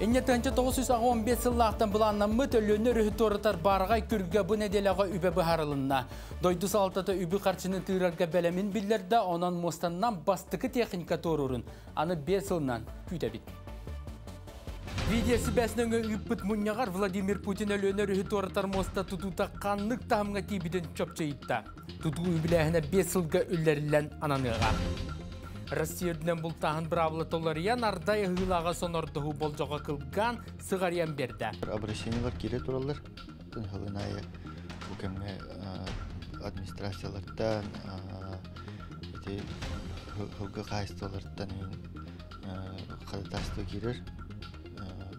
Инне тоғысыз тоғыз 15 ағы он бес сыллақтан бұланна мұт өліні рүхіт орытар барғай күрге бұ неделяға үбе бұхарылынна. Дойды салтата үбі қарчыны тыырарға бәлемін білдерді, онан мостаннан бастықы техника торурын, аны 5 сылынан күйтәбіт. Видеосы бәсінің үйіппіт мұнняғар Владимир Путин әлөні рүхі оратар моста тұтуыта қанлық тағымға тейбіден чөпчейітті. Тұтуы үбіләхіне 5 сылға үллерілен ананыға. Россияден бұл тағын бравлы толариян иә, ардай ғылаға сонордығы болжоға қылған сығариян берді. Обращениялар келе туралар, ғылынайы бүкәңе администрациялардан, ғылғы қайыстылардан қадатасты керір,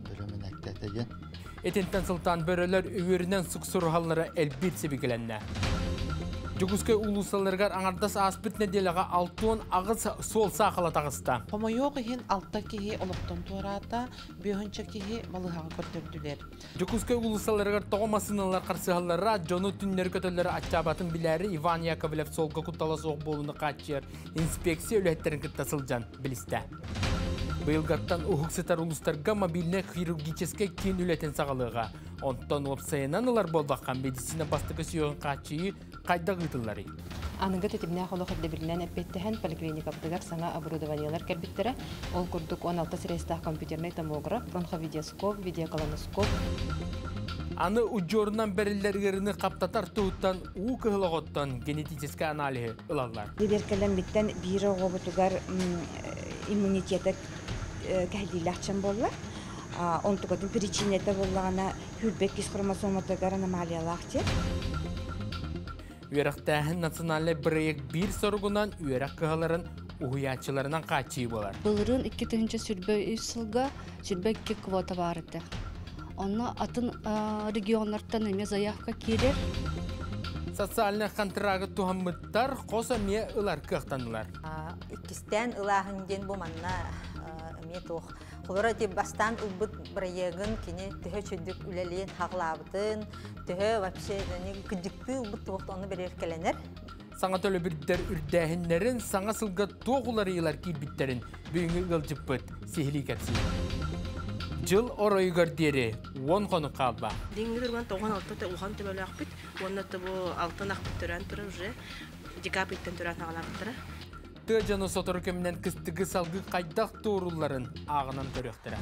бірімен әктәтеген. Этентен сылтан бөрілер үйірінен сұқсұрғалары әлбет себегіленді. Жүгізгі ұлысаларғар аңардас аспыт неделіға алтуын ағыз сол сақылы тағыста. Помойоғы хен алтта кеге олықтан туарата, бүйінші кеге малыхаға көртерділер. Жүгізгі ұлысаларғар тоғымасыналар қарсығалыра, жону түннер көтілері атчабатын білері Иван Яковлев солғы құтталас оқ болуны қатшыр. Инспекция үлеттерін кіттасылжан білісті. Бұйылғаттан ұхықсытар ұлыстарға мобиліне хирургическе кен үлетін сағалыға. Онтан ұлып сайынан ұлар болдаққан медицина бастығы сүйеғін қатшығы Қайда ғытыллары? Аныңғы тетіміне қолық әдебілінен әппеттіхен поликлиника бұдығар саңа оборудованиялар кәрбеттірі. Ол күрдік 16 сірестах компьютерный томограф, бронховидеоскоп, видеоколоноскоп. Аны уджорынан берілдергеріні қаптатар тұғыттан уу кығылығыттан генетическі аналиі ұлалар. Деберкелен біттен бирі ғобытығар иммунитеті э, кәлдейләқчен болылар. Онтығыдың причинеті болағына хүрбек кес хромосоматығар аномалиялақ деп. Үйрақтәһін националы брейк бір соргунан үйрақ қығаларын ұғыячыларынан қачи болар. Бұлырын 2-тінші сүрбе үйсілға сүрбе 2 квота барыды. Онна атын регионлардан әме заяққа келер. Социальный контрагы мұттар қоса ме ұлар қықтанылар. Икістен ұлағын ден бұманна ме тұғы Холора бастан убыт брайегын кини төһө чүддүк үлелиен хаглабытын, төһө вообще яны күддүктү убыт токтону берер келенер. Саңа төлө бирдер үрдәһиннәрен, саңа сылга тоғулар йылар килбиттерин бүгүнгү гылжыппыт Жыл оройгар дере, он хоны калба. тоған бит, алтын ак бүтөрөн күтті жаны сотыр көмінен кістігі салғы қайдақ туыруларын ағынан төрөқтірі.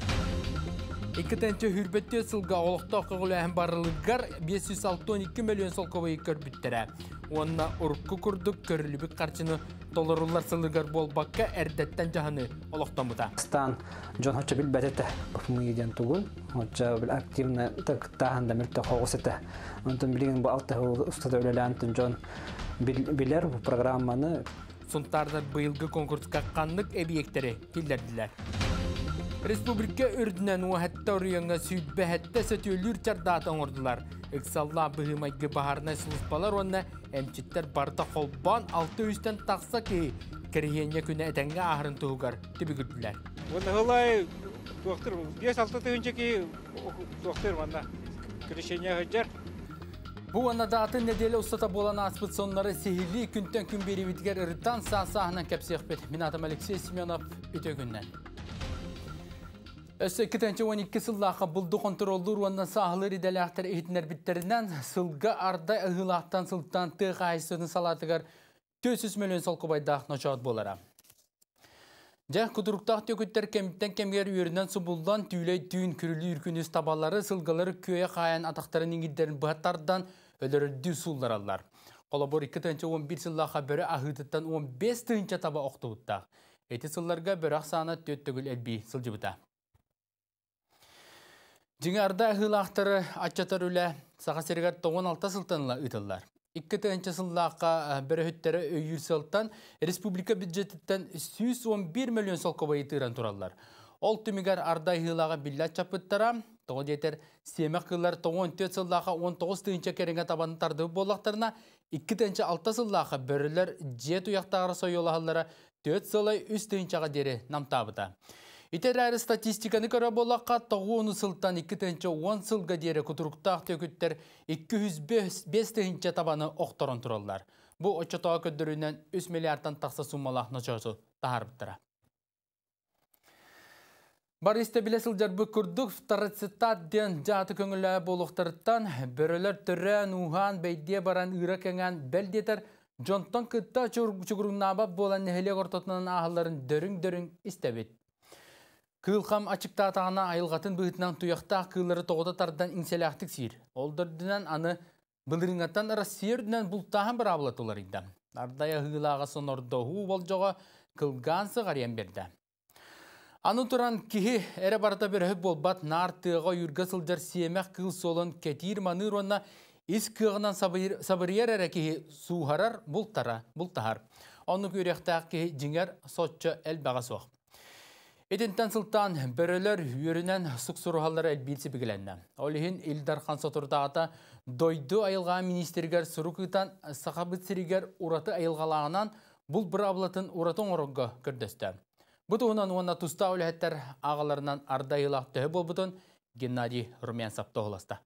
Икетенче хүрбетте сылға олықта құғылы әң барылығығар 562 миллион солковы екер бүттірі. Онына ұрққы күрдік көрілібік қарчыны толырулар сылығығар бол баққа әрдеттен жағаны олықтан бұта. Стан жон хоча біл бәтеті бұмыйден түгін, хоча біл активны тік мүлтті білген бұл алты ұстады өлелі антын жон білер бұл программаны сонтарда бұйылғы конкурсқа қанлық әбиектері келдерділер. Республика үрдінен уахетті ұрыяңа сүйбі әтті сөтөлір чардатын ұрдылар. Үксалла бұғымайғы бағарына сұлыспалар онына әмчеттер барда қолбан алты үстен тақса кей кіргенне күні әтәңге ағырын тұғығар түбігірділер. Бұнығылай доктор 5-6 түйінші кей доктор манда кірішене ғыджар Бу анадатын неделе ұстата болан аспытсонлары сехилли күнттен күн бері бітігер ұрыттан саасағынан кәпсеқ бет. Мен атым Алексей Семенов үте күннен. Өсі 2-12 сыллақы бұлды контролды руаннан сағылы редалақтар ехетінер біттерінен сылғы арда ұғылақтан сылттан тұқ айсының салатығыр 400 миллион салқы байдақ ночауат болара. Жақ құдырықтақ төкіттер кеміттен кемгер үйерінен сұбылдан түйлей түйін күрілі үркініс табалары сылғалары көе қайын атақтарын еңгідерін бұғаттардан өлөрдү суулдараллар. Колобор 2-11 сыллаха бірі ағытыттан 15 тыынча таба оқтыбыттақ. Эти сылларга бөрі ақсана төттөгіл әлбей сылжыбыта. Жиңарда ахылақтары атчатар үлі саға сергар 16 сылтаныла 2 Икки тыынча бірі бөрі өйір сылтан республика бюджеттен 111 миллион солқобайы тыыран тураллар. Ол түмігер арда хыылаға билләт чапыттара, Тұғы детер, семі қылар тоғын төт сыллағы 19 түйінші керіңе табанын тарды болақтарына, 2 түйінші 6 сыллаға бірілер жет ұяқтағыр олағылары 4 сылай 3 түйіншіға дере намтабыда. Итер әрі статистиканы көрі болаққа тоғы 10 сылттан 2 түйінші 10 сылға дере ақты төкіттер 205 түйінші табаны оқтырын тұралар. Бұ 3 миллиардтан тақса суммалақ ночасы Баристе білесілдер бүкірдік Тарацитат, ден жаты Болох, Тартан, Берлер, түрен Ухан, бәйде баран үйрі кәңен бәлдетер жонтон күтті Наба, болан нәхеле қортотынан ағыларын дөрің-дөрің істәбет. Кылқам ачықтатағына айылғатын бұғытынан тұяқта кылыры тоғдатардан тардан инселяқтық сир. Олдырдынан аны бұлдырыңаттан ұрасиердінен бұлттағын бір абылат олар Ардая ғылаға сонорды ху болжоға кылған Бердан. берді. Аны туран кихи әрі барда бір хөп болбат нар тыға үргі сылдар сиемәк солын кәтир маныр онна ис кығынан сабырияр әрі кихи суғарар бұлттара, бұлттахар. Оны көректақ кихи жиңер сотчы әл баға соқ. Этентен сылтан бірілер үйірінен сұқсұрғалар әлбейтсі бігіленді. Олихин Илдар Хансатурда ата дойды айылға министергер сұрықытан сақабыт сірігер ұраты айылғалағынан бұл бір аблатын ұратын ұрыңғы Бұтығынан оғынан тұста өлі ағаларынан арда елақ төхі Геннадий Румянсап тоғыласты.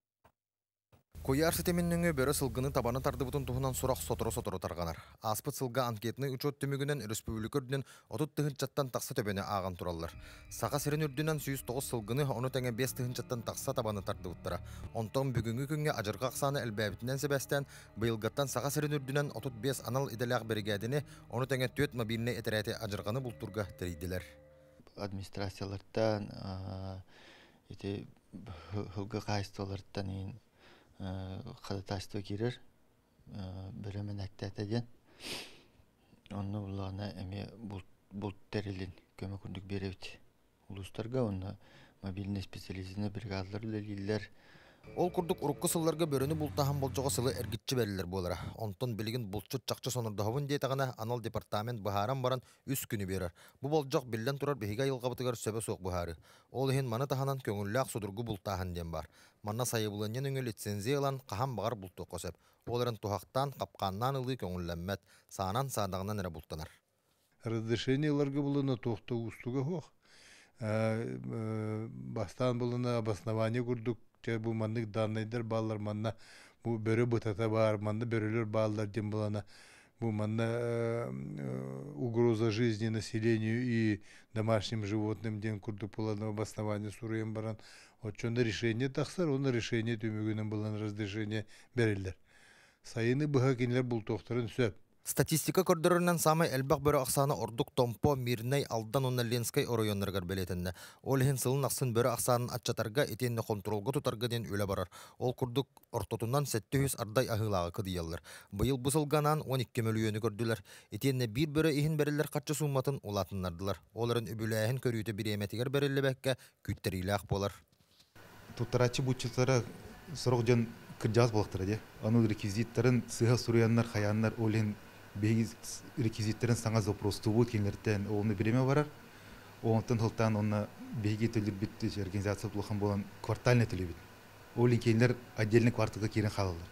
Куяр сетемінніңі бөрі сылғыны табаны тарды бұтын тұхынан сұрақ сотыры-сотыры тарғанар. Аспыт сылға анкетіні үшөт түмігінен республикөрден отут түхін жаттан тақса төбені ағын тұралар. Сақа сірен үрдінен 109 сылғыны оны тәңе 5 түхін жаттан тақса табаны тарды бұттыра. Онтығын бүгінгі күнге ажырға қсаны әлбәбітінен себәстен, бұйылғаттан сақа сірен үрдінен 35 анал иделяқ бірігәдіні оны тәңе төт мобиліне әтерәті ажырғаны бұлтырға тірейділер. Администрациялардан, қадатасты керір бірімін әттәтеден онны бұлағына әме бұлт тәрелін көмі күндік беревді ұлыстарға оны мобильный специализіне бригадалар лілілер Ол курдук урукку сылларга бөрөнү бултахан болжого сылы эргитчи берилер болара. Онтон билигин булчут чакчы сонурдаһабын дейтагана анал департамент баһарам баран үс күнү берер. Бу болжок білден турар биһиге йылга бытыгар сөбө суок Ол хин маны таханан ақ судургу бултахан дем бар манна сайыбылыннен өңө лицензиялан қаһан бағар бұлтты қосып, оларын тұхақтан қапқаннан ылы көңілләммәт, санан садағынан әрі бұлттанар. Разрешенияларға бұлына тоқты ұстуға қоқ. Э, э, Бастан бұлына обоснование күрдік, бұл маннық данайдар балар манна, бұл бөрі бұтата бар, манна бөрілер балар дем бұлана. Бұл манна угроза жизни населению и домашним животным ден күрдік бұлана обоснование сұрайым баран. Вот решение тақсар, он решение төмегінің болан разрешение берілдер. Сайыны бұға кенілер бұл тоқтырын сөп. Статистика көрдөрүнөн самай элбак бөрө ақсаны ордук томпо Мирнай, алдан онна ленской райондаргар ол хин сылын аксын бөрө аксанын атчатарга этенне контролго тутарга ден барар ол курдук ортотунан сетте ардай ахыылаага кыдыяллар быйыл бу сылганан он икки миллиону көрдүлөр этенне бир бөрө ихин берилер катчы сумматын улатыннардылар оларын үбүлээхин көрүүтө биреметигер берилебекке күттерилаак болар туттарачы бучутара сорок жон кыржаз болактыра же анын реквизиттерин сыга суруяннар хаяннар олен беги реквизиттерин саңа запростубут кеңертен оны береме барар оңтон хылтан онна беги төлүрбүт организация булхан болан квартальный төлөбүт олен кейинлер отдельный кварталга кирин халалар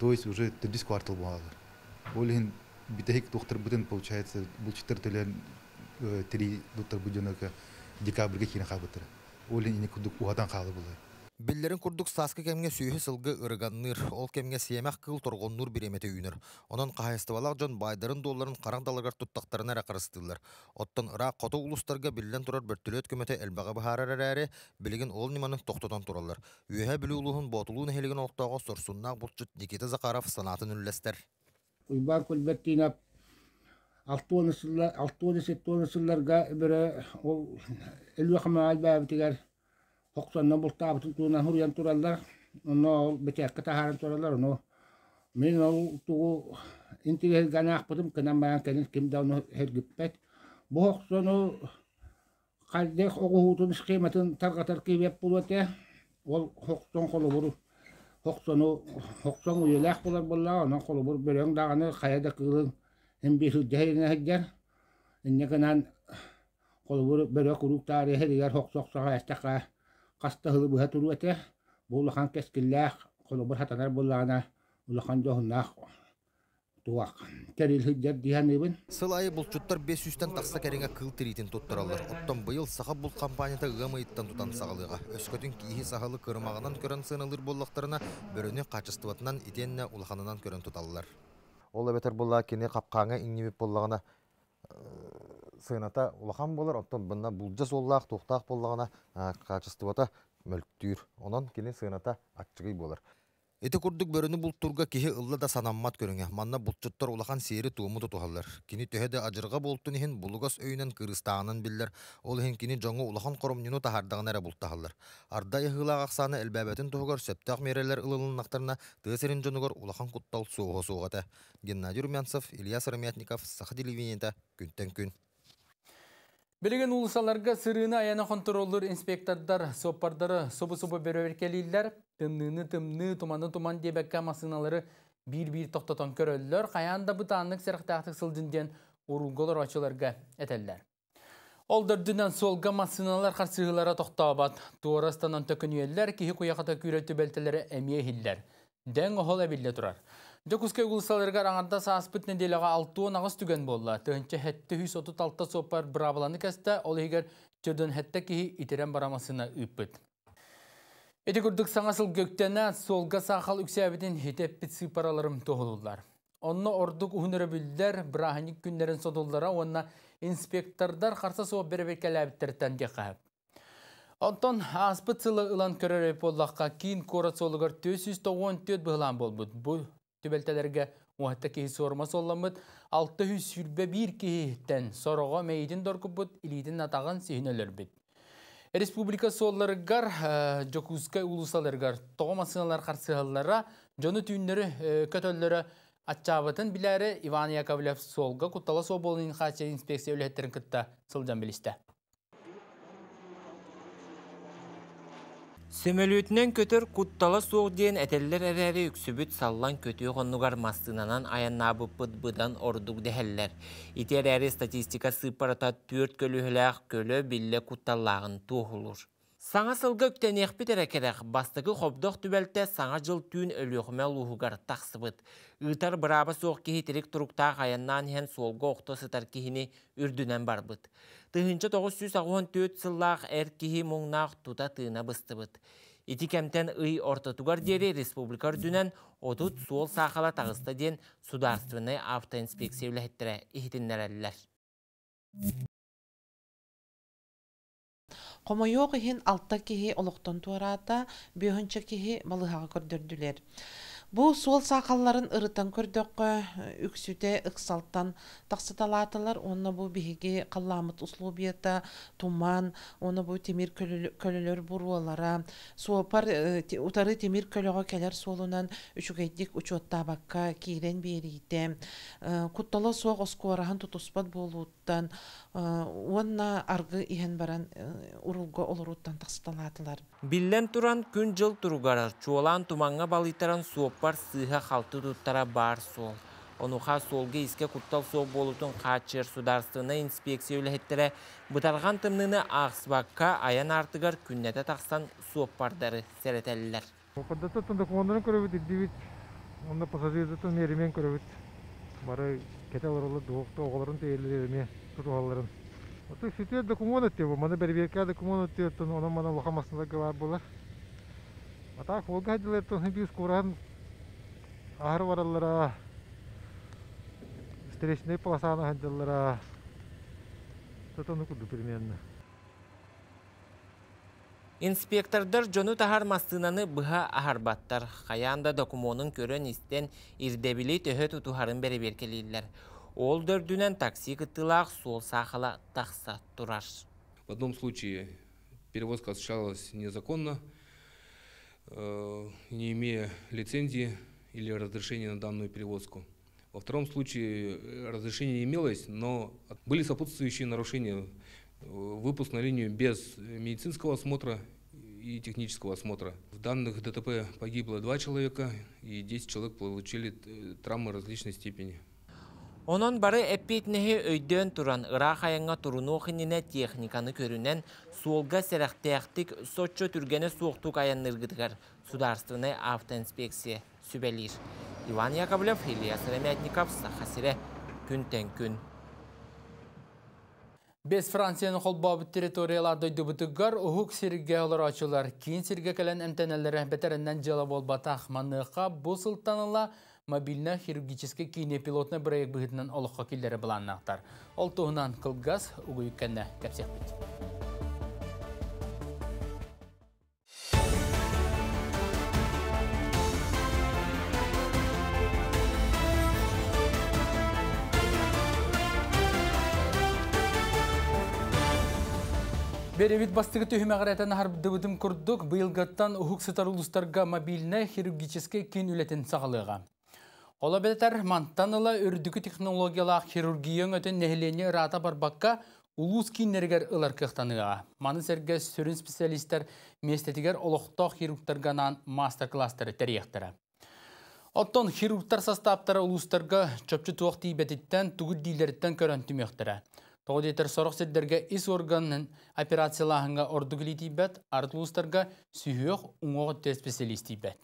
то есть уже төрдүс квартал болалар олен битехик доктор бүтүн получается бул читер төлөн э, три доктор буденок декабрьге кирин хабытыр олен ине кудук ухадан калы болот Биллерин курдук саскы кемге сүйі сылгы ырыганныр, ол кемге сиемақ кыл торғоннур биремете үйнір. Онын қағайыстывалақ жон байдырын долларын қараң далығар тұттақтарына рақырыстылар. Оттын ыра қото ұлыстарға биллен тұрар біртілі өткөмете әлбаға бұхарар әрәрі, білігін ол неманын тоқтыдан тұралар. Үйе білі улуғын ботылуын хелеген олықтағы сорсуннақ бұлчыт Никита санатын үлләстер. Hoksandan bultaabutun tuunan hurjan turallar. Onno betiakka taharan turallar. Onno min ol tuğu inti herganak budum kınan bayan kenil kim Қаста хылыбыға тұру әті, болақан кәскілләқ, қолыбыр хатанар болағына, улақан жоғыннақ туақ. Кәрел хүддер дейін ебін. Сылайы бұл жұттар 500-тен тақса кәріңе кыл тіретін тұттыралыр. Оттан бұйыл саға бұл компанияда ғамайыттан тұтан сағалыға. Өскөтін кейі сағалы көрімағынан көрін сынылыр боллақтарына бүріні қачыстыватынан иденне улаханынан көрін тұталылар. Ол әбетер бұл кені қапқаңа иңнебіп боллағына сыыната улахан болар онтон бына булжа соллаах тухтаах боллагана качествота мөлктүүр онон килин сыыната атчыгый болар Эти курдук бөрүнү бултурга кихи ылла да санаммат көрүңө. Манна булчуттар улахан сээри тууму тутухаллар. Кини төһөдө ажырга болтун ихин булугас өйүнөн кырыстаанын биллер. Ол ихин кини жоңу улахан коромнюну тахардагына эре бултахаллар. Арда ыхыла аксаны элбәбәтин тугор септак мерелер ылылыннактарына тесерин жонугор улахан куттал суого Геннадий Румянцев, Илья Сырамятников, Сахадилевинета күнтен күн белеген ұлысаларға сырыны аяна контроллор инспектордар соппардары собы-собы берөверкелейлер, тымныны тымны, туманы туман дебекке масыналары бір-бір тоқтатон көрөлілер, қаянда бұтанық сәрқтақтық сылдынден орулголар ачыларға әтәлілер. Олдардынан солға масыналар қарсығылара тоқтабат, туарастанан төкінелілер, кейі қояқата күрәтті бәлтелері әмейе хиллер. Дәң оғол тұрар. Жокускай улысаларга раңарда сааспыт неделяға алтуын ағыз түген болла. Тығынчы хәтті хүйс отут алтта сопар брабаланы кәсті, ол егер түрден хәтті кейі итерен барамасына үппіт. Эти күрдік саңасыл солга сахал сақал үксәбетін хетеппіт сыпараларым тоғылылар. Онно ордық ұхыныры билдер браханик күндерін содылдара, онна инспектордар қарса соғып беребеккәләбіттерттен де қағып. Онтон аспыт сылы ылан көрәрі боллаққа кейін корат солығыр төт бұғылан болбуд. Бұл түбәлтәләргә уһатта киһи суорма солламмыт алты хүс сүрбә бир киһиттен сорого мейдин доркубут илидин атаган сиһинөлөрбүт республика солларыгар э, жокускай улусаларыгар тоғомасыналар карсыалара жону түйүннөрү э, көтөллөрө Атчабытын биләре Иван Яковлев солғы куттала соболын хача инспекция үләттерін кытта сылжан білісті. Сөмөлүүтүнөн көтөр құттала суук дейін әтеллер әрәрі үксібіт саллан көтүү ғоннуғар мастынанан аяннабы бұдан ордук дәхәллер. Итер әрі статистика сыпарата түрт көліғіләқ көлі білі құтталағын туғылыр. Саңа сылғы өктен еқпі тәрекерек, бастығы қобдоқ түбәлті саңа жыл түйін өліғіме луғығар тақсыбыт. Үйтар бұрабы соқ кехетерік тұруқта қаяннан хен солғы оқты сытар кейіні үрдінен барбыт. Тыхынчы 994 сыллағы әр кехі мұңнақ тута тыына бұстыбыт. Ити кәмтен ый ортатугар дере республикар үрдінен отут сол сақала тағысты ден сударственный автоинспекция үләхеттірі Қомойоқ иһин алта кихи олықтан туарата, бөһөнчө кихи малыһаға көрдөрдүлэр. Бұл сол сақалларын ырытан көрдөккө үксүте ыксалттан тақсыталатылар, оны бұл беге қалламыт условията, туман, оны бұл темир көлөлөр буруалара, суапар э, утары темир көлөго келер солунан үчүгейдик учотта бакка кирен берийте. Э, Куттала соқ оскуарахан тутуспат болууттан, э, онна аргы иһен баран урулга олуруттан тақсыталатылар. Биллен туран күн жыл туругарар, чуалан туманга балытаран соп бар сыыха халты туттара бар сол. Онуха солғы еске құттал сол болутын қатшыр сударстығына инспекция өліхеттірі бұтарған тымныны ақсыбаққа аян артығар күннәті тақсан суоппардары сәрәтәлілер. Оқырдаты тұндық ондарын көрөбіт, дивит, онда пассажирдатын мерімен көрөбіт. Бары кетел орылы доқты оғыларын тейілдеріме тұрғаларын. Оты сөйтер документ өтте бұл, маны бәрберке документ өтте, оның мана лұқамасында бар болар. Атақ, олға әділер тұны біз құран Ахыр бараллара. стресный полоса на примерно. Инспектордар жону тахар мастынаны быха ахарбаттар. Хаянда документын көрөн истен ирдебили төһө тутухарын бере беркелейлер. Ол дөрдінен такси кытылак сол сахала тақса турар. В одном случае перевозка осуществлялась незаконно, э, не имея лицензии или разрешение на данную перевозку. Во втором случае э, разрешение имелось, но были сопутствующие нарушения. Э, выпуск на линию без медицинского осмотра и технического осмотра. В данных ДТП погибло два человека и 10 человек получили э, травмы различной степени. Онон бары эппетнеһи өйдөн туран ырах аяңа техниканы көрүнен суолга серахтээхтик соччо түргене суоктук аянныргытыгар Государственной автоинспекция сүбәлир. Иван Яковлев, Илья Сырамятников, Сахасире, күнтен күн. Без Францияны холбабы территорияларды дүбітіггар ұғық сирге олар ачылар. Кейін сирге кәлін әмтәнәлері бәтәрінен жала болба тақманыға бұл сылтаныла мобильна хирургический кине пилотны бұрайық бұғытынан олыққа келдері бұланнақтар. Ол тұғынан қылғаз ұғы үйккәнне кәпсек Беревит бастыгыты хүмәғарәтен харбдыбытым күрдік, бұйылғаттан ұхық сытар ұлыстарға мобильне хирургическе кен үлетін сағалыға. Ола бәдетер мантаныла үрдігі технологиялақ хирургияң өтін нәхілене рата барбаққа улус киннергер ылар кыхтаныга. Маны серге сүрін специалистер местетигер олоқтоқ хирургтарганан мастер-класстары тәрияқтары. Оттон хирургтар состаптары улустарға чөпчі туақ дейбетіттен түгіл дейлеріттен көрін түмектері. Аудитор сорық сәддерге ис органның операциялағынға ордығылеті бәт, артлуыстарға сүйіғ ұңғығы теспециалисті бәт.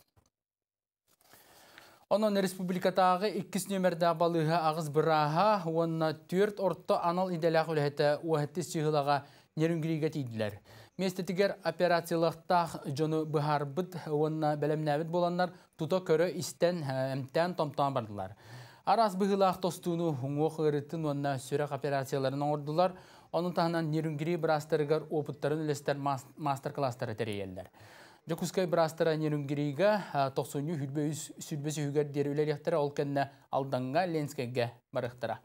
республикатағы 2 нөмірді балыға ағыз бұраға, онына 4 ортты анал иделақ үләті өәтті сүйілаға нерінгілігі тейділер. Местетігер операциялықтақ жоны бұхарбыт, онына бәлемнәбіт боланлар тұта көрі істен әмтән э, томтан бардылар. Арас бұғылақ ақтостуыны ғыңуық ғырыттың онына сүрек операцияларын ордылар, оның тағынан нерінгірі бірастырығыр опыттарын үлестер мастер-кластары тәрейелдер. Жокускай бірастыра нерінгірігі тоқсуыны сүрбесі үйгер дерілер ектері ол көнне алданға Ленскайге барықтыра.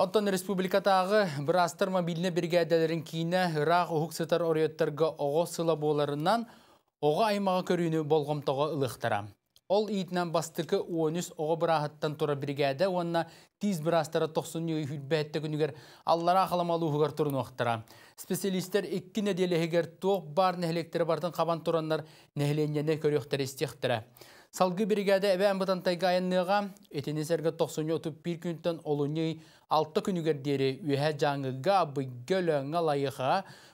Оттон республикатағы бірастыр мобиліне біргәдәлерін кейіне ұрақ ұғық сытар ориеттарға оғы сыла боларынан оғы аймағы көріні болғымтығы ұлықтыра. Ол иетінен бастықы уонис оғы бұрағыттан тұра бригада, онна тиз бірастары тоқсын үй хүлбәтті күнігер аллара қаламалу ұғығар тұрын оқтыра. Специалистер нәделі неделігігер тоқ бар нәхелектері бардың қабан тұранлар нәхеленгені көріқтір істектірі. Салғы бригада әбі әмбітан тайға айынныға, етенесерге тоқсын өтіп бір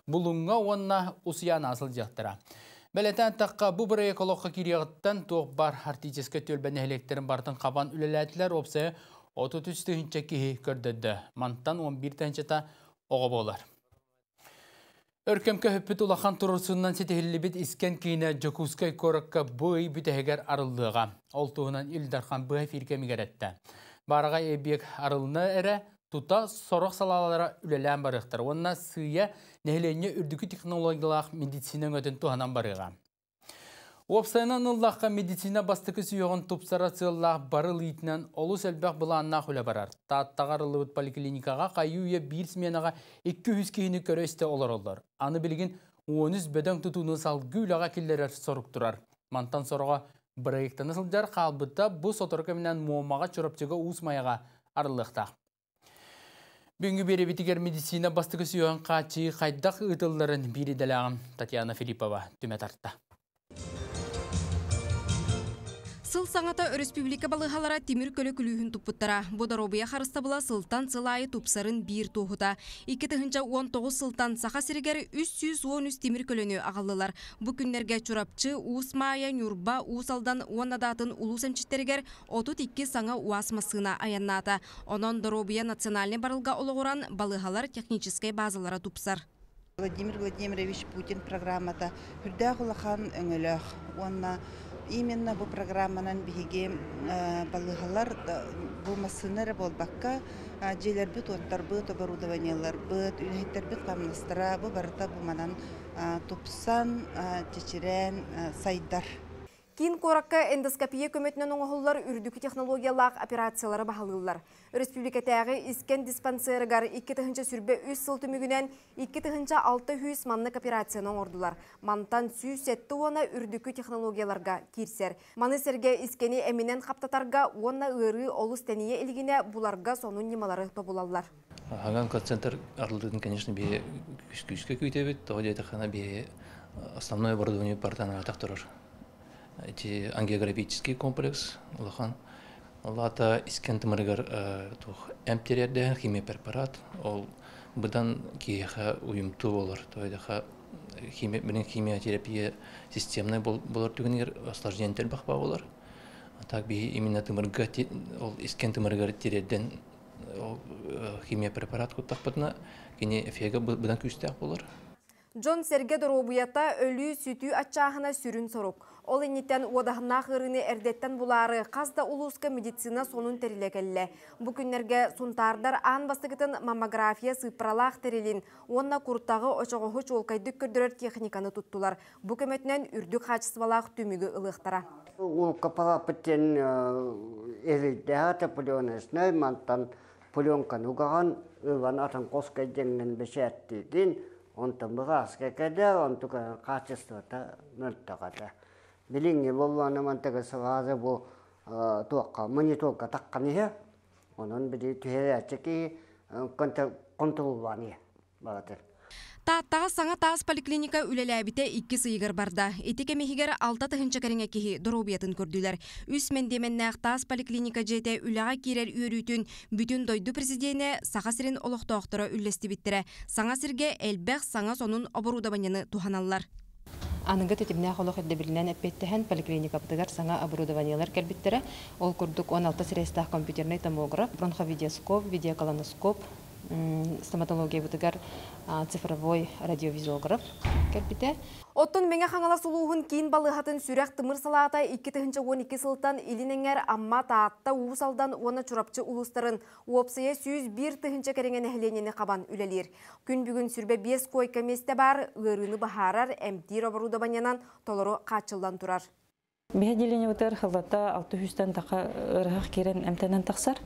алты онна Бәләтән таққа бұ бір экологқа кереғыттан тоқ бар артитеске төлбән әлектерін бардың қабан үлеләтілер опсы 33-тігінші кейі көрдеді. Манттан 11-тігінші та оғы болар. Өркемке хөппіт улахан тұрырсыннан сетехілібіт іскен кейіне жокускай корыққа бұй бүтәгер арылдыға. Ол туғынан үлдархан бұй фиркем керетті. Барыға ебек арылына әрі, тута сорық салалара үлелән барықтыр. Онына сүйе нәһилене үрдігі технологиялақ медицина өтін туғанан барыга. Уапсайнан ыллаққа медицина бастықы сүйоғын тупсара бары барыл олыс әлбәқ сәлбәқ анна құлы барар. Таттағар ұлығыт поликлиникаға қайу е бір сменаға 200 кейіні көресті олар Аны білген 13 бөдің тұтуны сал үліға келдерер сорық тұрар. Мантан сорға проекті насылдар қалбытта бұл соторқы менен муамаға чұрапчығы ұсмайыға арылықтақ. Бүгінгі бері бітігер медицина бастығы сүйен қачы қайдақ ұтылдарын бірі Татьяна Филиппова түмет тартты. Сыл саңата республика балығалара темир көлі Бұдар обия қарыста бұла сылтан сылайы тупсарын бир тоғыта. 2-19 сылтан саха сірігері 313 темир көліні ағалылар. Бұ күннерге чурапчы, Уусмая, Нюрба, Уусалдан уанадатын ұлыс әмчіттерігер 32 саңа уасмасына аянната. Онон Доробия национальный барылға олығыран балығалар технической базалара тупсар. Владимир Владимирович Путин программата. Хүрдәғылахан өңілі. Онна именно бу программанан биһиги э, балыгалар бу массыныр болбакка жилербит э, оттарбыт бұт үйнехеттербит камныстыра бу барыта буманан э, тупсан чечирен сайдар Кин коракка эндоскопия көмөтүнөн оңохоллар үрдікі технологиялақ операциялары Республика Республикатагы искен диспансерыгар 2-нче сүрбе 3 сыл түмігінен 2-нче 600 маннық операцияны оңордулар. Мантан сәтті оны үрдікі технологияларга кирсер. Маны сәрге іскені эминен қаптатарға уона ыры олыс тәніе илгине бұларға соның немалары тобулаллар. Аган коцентр арлыдын, конечно, бе күшке күйтебит, тоғыда хана бе основное оборудование партаны атақ эти ангиографический комплекс улахан лата искентмыргер э, тух эмтерерде химия препарат ол бұдан киеха уйымту болар тойдаха химия менен химия терапия системный болар түгенер осложнениетер бақпа болар так би именно тымырга ол искен тереден э, химия препарат куттакпытна кине эфеге бұдан күстәк болар Джон Серге доробуята өлі сүтү атчағына сүрін сұрып. Ол енеттен одағына ғырыны әрдеттен бұлары қазда ұлысқа медицина сонын терілегелі. Бұ күннерге сұнтардар аң бастығытын маммография сыпралақ терелін, онна құрттағы очоғығы олқайды көрдірер техниканы тұттылар. Бүкіметінен көметінен үрдік хачысвалақ түмігі ұлықтара. Улка онтамбыга аскакада онтука качествота нөлтөгада билинги боллуаны мантага саваза бу таккан ихе бири түһеячеки Та саңа тас поликлиника үлеләбіте икки сыйғыр барда. Эти кемехигер алта тыхынча кәріңе кихи дұрубиятын көрділер. Үс мен нәқ поликлиника жете үләға керер үйрүтін бүтін дойду президиене саға сірін олықты оқтыры үлесті біттірі. Саңа сірге әлбәқ саңа соның оборудованияны туханаллар. Аныгы тетибне холох эдде билинен поликлиника саңа оборудованиелар келбиттере. Ол курдук 16 сірестақ компьютерный томограф, бронховидеоскоп, видеоколоноскоп, стоматология бутыгар цифровой радиовизиограф кәрпіте. Оттон меңе хаңала сулуғын кейін балығатын сүрәк тымыр салата 2-12 сылтан илинеңер амма таатта салдан оны чурапчы улыстарын уопсыя 101 түхінші кәренген әлінені қабан үләлер. Күн бүгін сүрбе 5 көй месте бар, ғырыны бахарар, әмтир оборудованиянан толыру қатшылдан тұрар. Бұл делене өтер қылата 600 тан тақа ұрғақ керен әмтенен тақсар.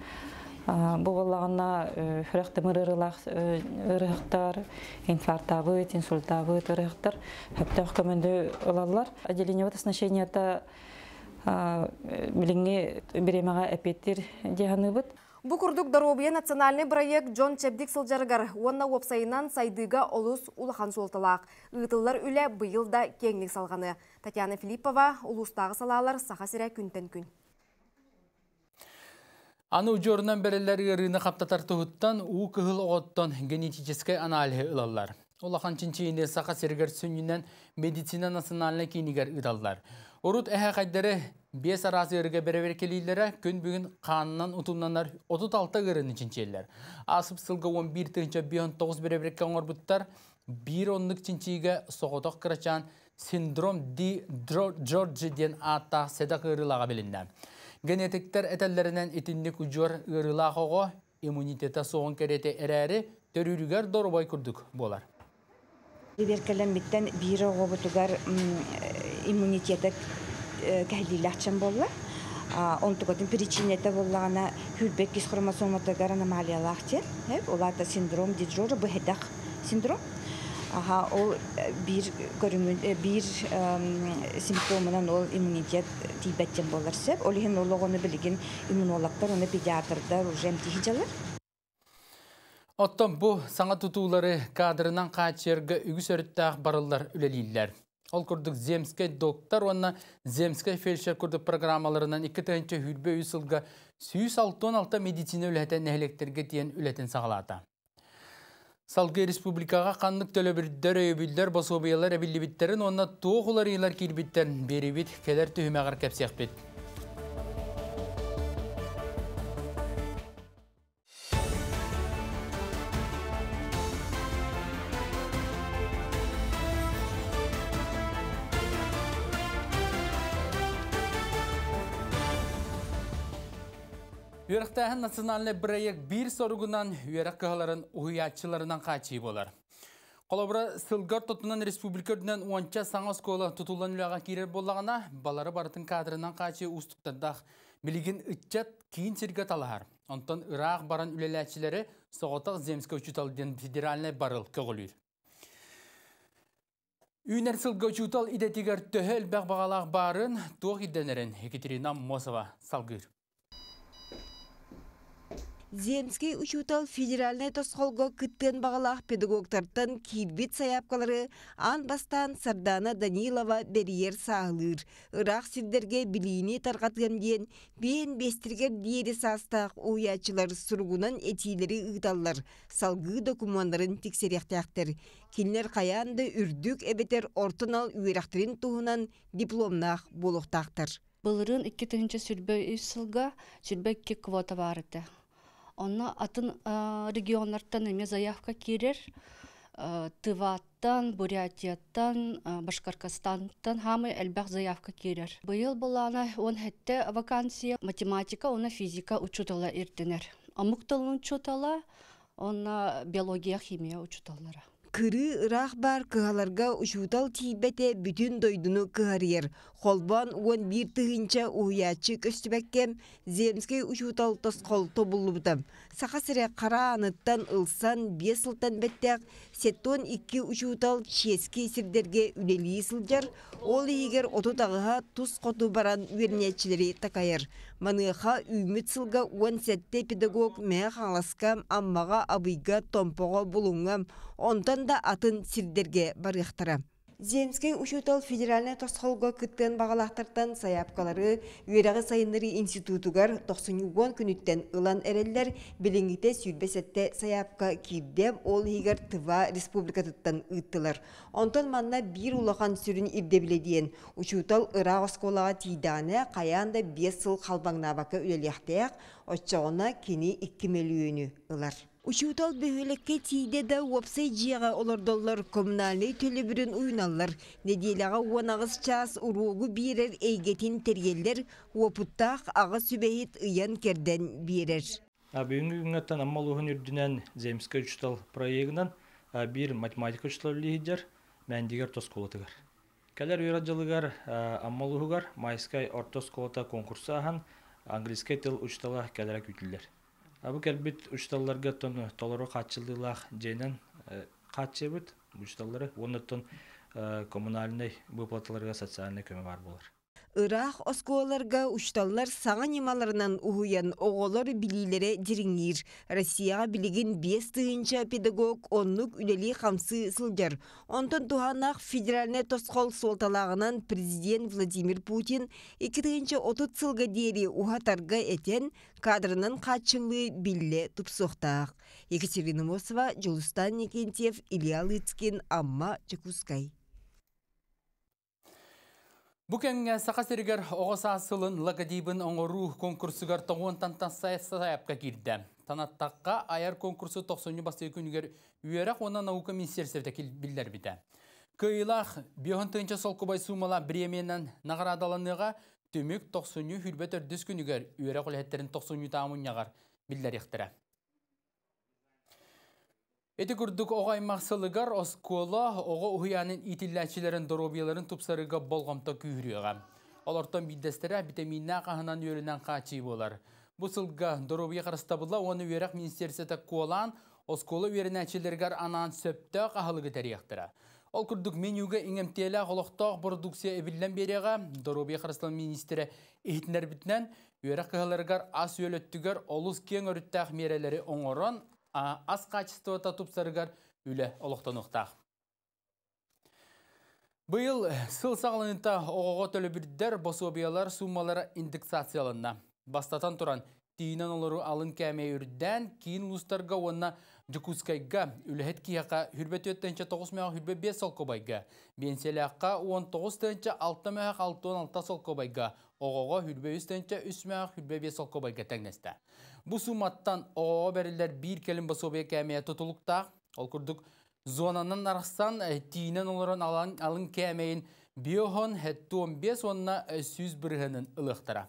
Бұғылағына э, хүріқті мұрырылақ ұрықтар, э, инфарктабыт, инсультабыт ұрықтар, әпті өкімінді ұлалар. Әделіне өт оснащениеті біліңе беремеға әпеттер дегені бұд. Бу курдук Доробия национальный проект Джон чебдик Сылжаргар, онна вопсайынан сайдыга улус улахан солталақ. Үйтыллар үлі бұйылда кеңлік салғаны. Татьяна Филиппова, улустагы салалар саха сірә күнтен күн. Аны ұжорынан бәрелерге рыны қаптатар тұғыттан у күхіл оғыттан генетическай аналихи ұлалар. Олақан чинчиіне сақа сергер сүнінен медицина националына кейінігер ұдаллар. Орут әхә қайдары бес арасы үрге бәрәвер келейлері күн бүгін қанынан ұтымнанар 36 ғырыны чинчейлер. Асып сылғы 11 тұғынша 9 бәрәвер кәңір бұттар, бір онлық чинчейге соғытық қырачан синдром Ди Джорджиден ата седақ ғырылаға білінді. Генетиктер әтәлләрінен итинник үджөр ырыла қоғы, иммунитета соғын керете әрәрі төрүрігер дорбай күрдік болар. Дебер кәлем биттен бирі ғобытугар иммунитеті э, кәлдейлі ақчан болла. Онтугатын причинеті боллағана хүрбек кис хромосоматығар аномалиялақ тен. Оларда синдром, диджоры, бұхедақ синдром. Аха, ол бир көрүмүн бир симптомынан ол иммунитет тийбеттен болар Ол хин ол оны билген иммунологтар, оны педиатрдар уже эмтихиналар. Оттон бу саңа тутуулары кадрынан качерге үгүс өрттәк барыллар үлелилләр. Ол күрдік земске доктор, онна земскай фельдшер күрдік программаларынан 2 тәнче хүрбе үсілгі 106 медицина үләтен нәлектерге дейін үләтен сағалата. Салгы республикаға қандық бірдер, өйбілдер босу бұйылар әбілі біттерін, онына тоғылар елар бері біт келер ғар кәпсеқ Үйрақтағын национальный бірайық бір соругунан үйрақ қағаларын ұйатшыларынан болар. Қолабыры Сылғар тұтынан республика үрдінен уанча саңа скола тұтылан үліға керер болағына, балары барытын кадрынан қачи ұстықтардақ білігін үтчат кейін серге талағар. Онтан ұрақ баран үлеләтшілері соғытақ земске үшіталден федеральный барыл көғыл Үйінер Үйнер Сылгар үшітал идетігер бәқ бағалақ барын тоқ Екатерина Мосова салғыр. Земский учутал федеральный тосхолго кыттен бағалақ педагогтартын кейбит саяпкалары ан бастан Сардана Данилова берьер сағылыр. Ирақ сирдерге билини тарғатын ден, бен бестіргер дейері састақ уячылар сұрғынан этилері салгы салғы документарын тексеректәқтір. Кинлер қаянды үрдік әбетер ортынал үйрақтырын туғынан дипломнақ болуқтақтыр. Бұлырын 2 түнінші сүрбе үс сылға, сүрбе 2 квота барыды онна атын регионнардан эме заявка кирер тываттан бурятияттан башкаркастантан хамы заявка кирер быйыл булана он хетте вакансия математика она физика учутала иртенер амук учутала онна биология химия учуталар. кыры ырах бар кыһаларга учуутал тиибете э, бүтүн дойдуну кыһарыйар қолбан уон бир тыгынча уяачы көстүбеккем земский учуталтас холто буллубутам саха сире кара аныттан ылсан бес ылтан беттяк сеттон икки учутал шеске сирдерге сылжар ол егер оту тағыға тус қоту баран уернечилери тақайыр. маныха үмүт сылга уон сетте педагог мэ хаңласкам аммаға абыйга томпого бұлыңғам, онтан да атын сирдерге барыхтарам Земский ұшытыл федеральный тосқолға күттен бағалақтыртан саяпқалары үйерағы сайынныры институтугар 90 күніттен ұлан әрелер біліңгіте сүйбесетте саяпқа кейдем ол егер тыва республикатыттан ұттылар. Онтан манна бір ұлаған сүрін ирдебіле ұшытыл Учетал ұра тиданы қаянда 5 сыл қалбаңнабақы өлеліқтеяқ, отчағына кені 2 миллионы Учутал бүйілекке тейде да уапсай жиға доллар коммунальный төлібірін уйналлар. Неделіға уанағыз час уругу берер әйгетін тергелдер опыттақ ағы сүбәйет ұян керден берер. Бүгінгі күнгеттен аммал оғын үрдінен үштал проектінен бір математика үштал лейдер мәндігер тосколатығар. Кәлер үйра жылығар аммал оғығар майскай орта конкурсы аған английскай тіл үштала кәлерек үтілдер. Абы келбит үш талларга тону э, толору качылдылах жейнен э, качыбыт, үч таллары, оннаттон э, коммунальный выплаталарга социальный көмі бар болар. Ұрақ осқуаларға ұшталылар саңа немаларынан ұғыян оғылар білілері дириңир. Россияға билигин 5 тыынча педагог онлық үлелі қамсы сылдар. Онтон тұғанақ федеральный тосқол солталағынан президент Владимир Путин 2 тыынча 30 сылга дейлі ухатарга әтен кадрынын қатшылы билле тұпсоқтақ. Екатерина Мосова, Жолустан Никентьев, Илья Лыцкин, Амма Чекускай. Бүкәңе э, сақасергер оғаса асылын лагадибін оңыру конкурсыгар тоңуын тантасайып саяпқа келді. Танаттаққа аяр конкурсы 90 басты күнігер үйерақ оны наука министерсерді білдер біді. Кыйлақ биоғын түйінші сол көбай сумала бременнен нағырадаланыға түмік 90 хүрбет өрдіс күнігер үйерақ үләттерін 90 тамын яғар білдер Эти күрдік оғай мақсылығар оскола оға ұхияның итилләтшілерін доробияларын тұпсарыға болғамта күйріға. Олардан биддестері витаминна қағынан өрінен қачи болар. Бұл сылға доробия қарыстабыла оны верақ министерсеті колан оскола өрінәтшілергер анан сөпті қағылығы тәрияқтыра. Ол күрдік менюге еңемтелі қолықтақ продукция әбілден береға доробия қарыстан министері ехтінер бітінен өрәқ қағылырғар ас өлөттігер олыз кең өріттәқ мерелері оңорон, аз качество татупсыргар үлі олықтанықтақ. Бұйыл сыл сағылынында бірдер босу обиялар суммалары индексацияланына. Бастатан тұран тиінен олару алын кәме үрден кейін ұлыстарға онна жүкускайға үліхет кияқа үрбет өттенші 9 мәғақ хүрбе 5 Бенселі аққа 19 тәнші 6 мәғақ 6-16 солқобайға, оғоға хүрбе 3 тәнші 3 мәғақ хүрбе 5 көбайға тәңнесті. Бу суматтан оо берилер бир келин басобия кәмия тутулукта. Ол күрдік зонанын арыстан тиінен оларын алын кәмейін биохон хәтті 15 онна сүз біргінің ылықтыра.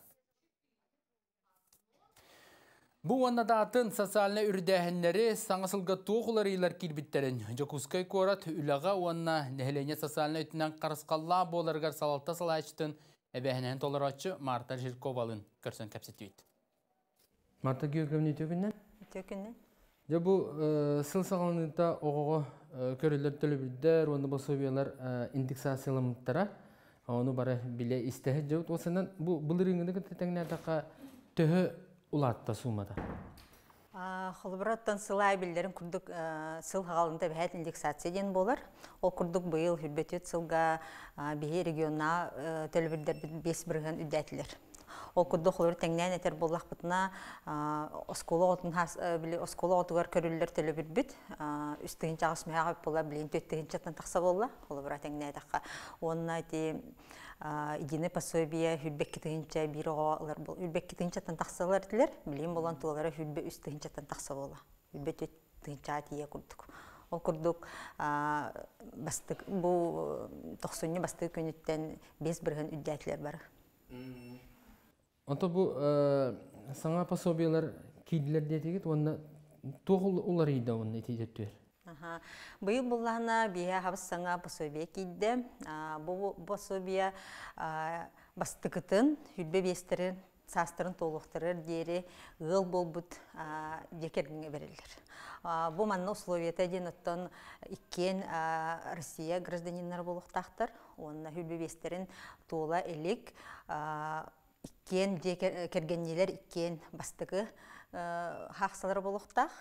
Бу онна да атын социальны үрдәһеннәре саңасылга тоғылар Жокускай корат үләгә онна нәһелене социальны үтнән карыскалла боларга салатта салачтын. Әбәһенән толарачы Марта Жирковалын көрсен кәпсетүит. Марта Георгиевна төгіннен? Төгіннен. Же бұл сыл сағалыныда оғығы көрілер төлібілдер, оны бұл сөйбелер индексациялымыттара, оны бары біле істәхі жауыт. Осынан бұл рыңғыдығы тәтәңіне атақа төхі ұлатта сумада. Холыбраттан сылай білдерін күрдік э, сыл ғалында бәйет индексация ден болар. Ол күрдік быйыл хүлбетет сылға бейе региона э, төлібілдер бес бірген үдәтілер ол курдук олор теңнен этер боллах бутуна оскола отун э, били оскола отугар көрүллөр төлө бирбит үстүгүн чагыс мага болла билин төттүгүн чатан такса болла ол бара теңне такка онна ти идины пособие хүлбек китигинче бир огалар бол хүлбек китигинче тақса болар тілер, билим болан туулары хүлбе үстүгүнче тан такса болла хүлбе төттүгүнче тие курдук ол курдук бастык бу токсунню бастык күнүттен бес бирген үддәтлер бар онто бу э, саңа пособиялар кийдилер диэтигит уонна туохул улар ийда уонна итидеттүер Бұйыл бұллана бия саңа пособия кейді. Бұл пособия бастықытын, үлбе бестерін, састырын толықтырыр дере ғыл болбыт декергіңе берілдір. Бұл манна условията әден ұттан иккен Россия гражданинлар болуқтақтыр. Онына үлбе бестерін тола әлік иккен э, кергеннилер иккен бастығы э, хақсалар болуқтақ.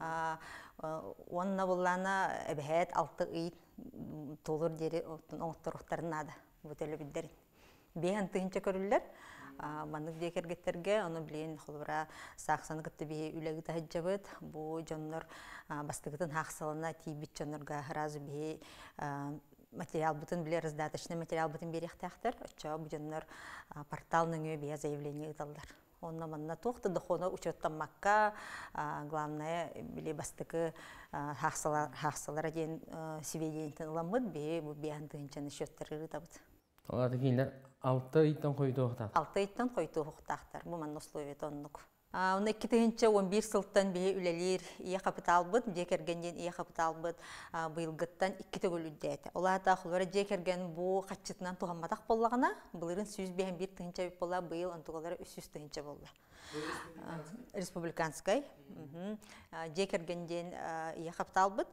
Э, онна боллана әбәһәт алты ый толыр дере оңтырықтарын ады. Бұтөлі білдерін. Бейін тыынча көрілілер. Манык кергеттерге, оны білейін қолыра сақсаны күтті бей үләгі тахаджабыт. Бұ жоннор бастығытын хақсалына тийбит жоннорға разы бей материал бутын біле издаточный материал бутын берехтяхтер, отча буденнер портал ныңы бия заявление ыдалдар. Онна манна тухты дохоно учеттан макка, главное, били бастыкы хақсалара ден сведениятын ламыд, бе бу биянтыгынчаны счеттары рытабыт. Олар кейін алты иттан қойды оқтақтар? Алты иттан қойды ұқтақтар. бұл манна условие тоннық. Оны китенче 11 сылттан бе үлелер ия капиталбыт, декергенден ия капиталбыт быйылгыттан 2 төгөлүддәт. Олата хулара декерген бу бұл тугамадак боллагына, бұл сүз бен бир тынча бұл быйыл антугалары үсүс тынча болла республиканской жекергенден кергенден ия капталбыт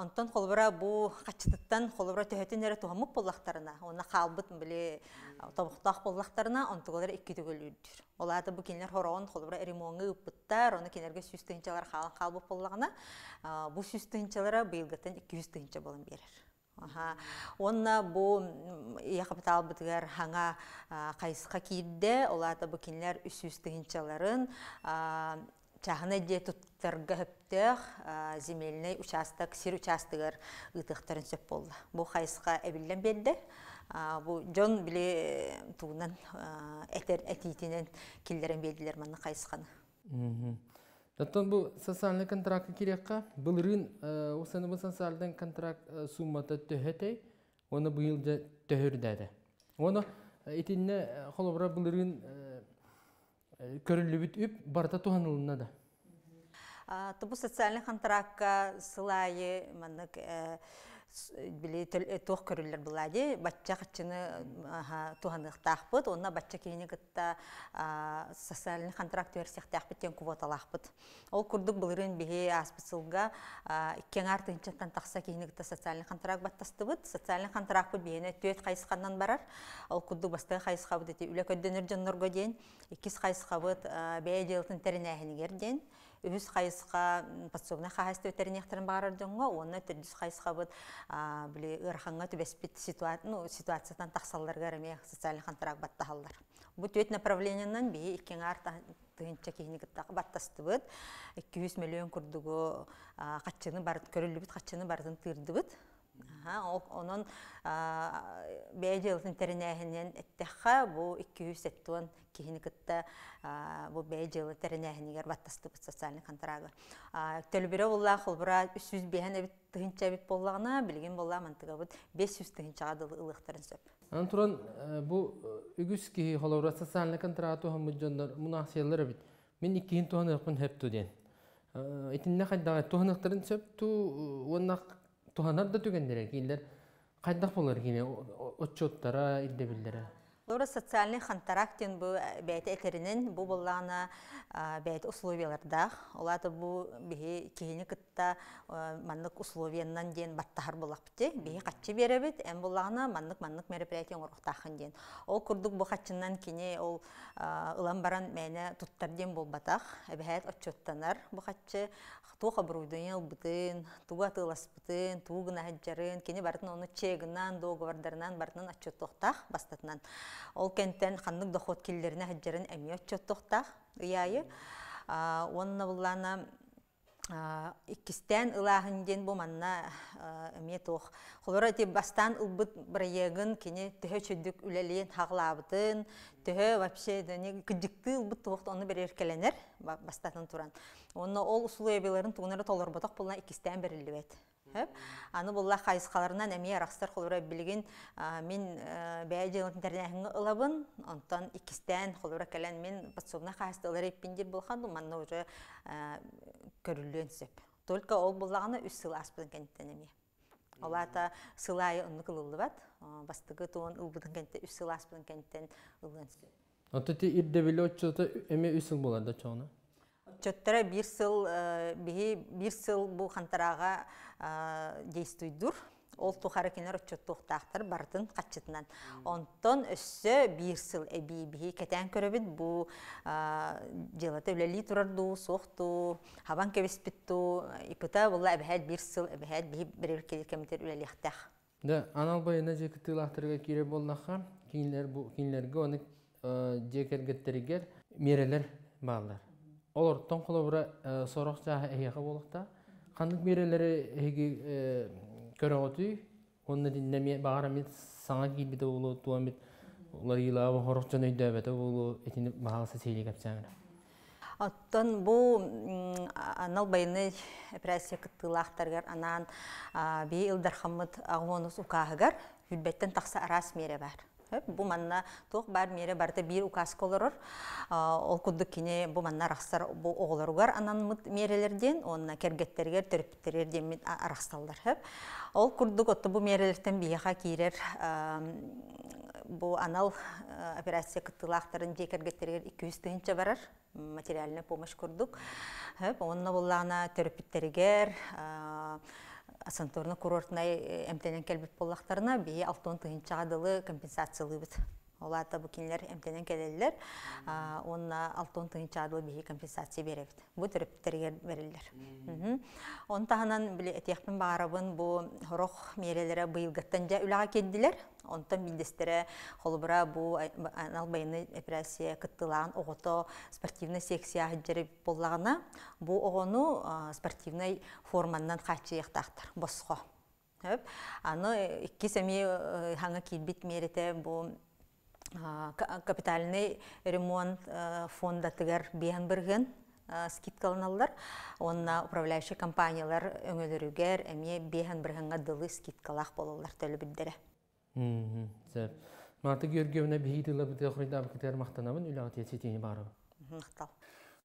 онтон холбора бу качытыттан холбора төһөтүн эре тухамык оны уна хаалбыт биле тобуктак боллактарына онтугалар икки төгөлүдүр олаата бу кинилер хороон холбора оны кинерге сүз тыынчалар хаалан хаалбыт боллагына бу сүз 200 быйылгытын икки жүз берер Онна бу яқыптал бітігер хаңа қайсықа кейдді, бу бүкінлер үсіз түгіншелерін чағына де тұттырғыптық земеліне участок, сир участығыр ұйтықтарын сөп болды. Бұл қайсықа әбілден белді. Бұл жон біле э, туғынан әтер әтейтінен келдерін белділер маңы Мм. Даттан бұл социальный контракт керекқа, бұл рын осыны бұл социальный контракт суммата төхетей, оны бұл төхірдәді. Оны етінне қолыбыра бұл рын көрілі бүт үп, барта туғанылына да. Тұбы социальный контрактқа сылайы, били э, тох көрүллер булады бачча качыны туханыктаахпыт онна бачча кини кытта социальный контракт версияхтаахпыт тен куботалаахпыт ол курдук былырын бихи аспысылга иккең артынчаттан тахса кини кытта социальный контракт баттастыбыт социальный контрактпыт биэне төт кайсыканнан барар ол курдук бастыгы кайсыкабыт эти үлөкөддөнөр жоннорго диэн иккис кайсыкабыт бээ жылытын теринээхинигер диэн үһүс хайысқа подсобный хахасты өтерінехтерін барырдыңға, оны түрдіс қайысқа бұд біле ұрханға түбеспет ну, ситуациядан көріме кәріме қантырақ батта баттахалдар. Бұд төт направленінен бей иккен арта тыынча баттасты бұд, 200 миллион күрдігі қатчыны барын, көрілі бұд, қатшының барын тырды Онон бәйділдің тәрінәхінен әттіққа бұл 200 әттуан кейіні күтті бұл бәйділі тәрінәхінегер баттасты бұт социальный контрагы. Төлбірі 300 әбіт әбіт білген болла мантыға 500 тұхынчаға дылы ұлықтарын сөп. Анын бұл үгіз кейі қолаура социальный контрагы туған Мен туханар да түгендер киилдер кайдак болар кине отчеттара ирдебилдере Лора социальный хантарактин бу э, бәйті әтерінің бу боллана э, бәйті условияларда. Олады бу бігі кейіні кітта э, маннық условияннан ден баттахар болақ біте. Бігі қатчы беребет, әм боллана маннық-маннық мероприятиян орықтақын ден. Ол күрдік бұ қатчыннан кене ол ұлан баран мәне туттар ден болбатақ. Әбәйт отчеттанар бұ қатчы туға бұруйдың ел бұтын, туға тылас бұтын, туғына әджарын, кене бартын оны чегінан, договордарынан, бартынан отчеттоқтақ бастатынан. Ол кенттен қанның доход келлеріне хәджерін әме отчеттоқтақ ұяйы. Онына бұллана иккистен ылаһын ден буманна эме тох холора ти бастан ылбыт браегын кини төһө чөдүк үлелен хаглабытын төһө вообще дене кыдыкты ылбыт тохт бер эркеленер бастатын туран Оны ол усулы эбелерин тугунара толор боток булна иккистен берилбет әп Аны булла хайскаларынан әме ярақстар мен бәй жылын Онтан икистен холура кәлән мен подсобна хайстылар еппендер болхан, манна уже көрілген сөп. Только ол Олата сылай бастығы туын ұлбыдың кәнттен, чөттөрө бир сыл э, биһи бир сыл бу хантарага э, действуйдур ол тухары кинер отчеттуктаактар бартын катчытынан онтон өссө бир сыл эби биһи кетен көрөбүт бу э, делата үлели турарду суохту хабан кебеспитту ипыта булла эбэхэл бир сыл эбэхэл биһи бирер келкемитер үлелиэхтэх да анал байына жекытыылаахтарга кире болнаха кинилер бу кинилерге оны жекергеттеригер мерелер баалар олар бұра олортон э, холобура сорохча эхеха болукта хандык мерелери эги көрөгөтүй онна диннеме багарамит саңа келбеді олы килбите болу туамит улар илаабы хорохчон өйдөбете болу этини баалса сейли капчаңыра Оттан бұл анал байыны байны операция кыттыылаахтаргар анаан бии қамыд агонус ұқағығар, үлбеттен тахса арас мере бар бу манна тох бар мере барта бир указ колорор ол куддук кине бу манна рақстар бу оголоругар анан мұт мерелерден Онына кергеттерге түріптерерден мен арахсалдар ол курдук отту бу мерелерден бияха кейрер бу анал операция кыттылаактарын же кергеттерге 200 түйінші барар Материаліне помощь күрдік хэп онна буллагана төрүптөрегер асантурна курортнай әмтенен э, келбет боллақтарына Би алтон чағадылы компенсациялы компенсациялыбыт Ола әмтенен келелілер, келелер, онна алтон тыңчарлы бейі компенсация беребит. Бу төрөптөргө берилер. Оны таханан биле бағарабын баарыбын бу рох мерелере быйылгаттан жа үлага кеддилер. Онтон билдестере холбура бу анал э, э, байыны операция кыттылаган огото спортивный секция жере боллагана бу огону спортивный қатшы еқтақтыр, Босхо. Аны үкі семи ғаңы э, килбит мерете бу капитальный ремонт э, фонда тігер бейін бірген э, скидкаланаллар онна э, управляющий компаниялар өңөлөрүгер эми бейін біргенге дылы скидкалах болалар төлөбүддере маты көргөүнө бийдылабыт охридабыкытер мактанабын үлаатиетитини барыбы мактал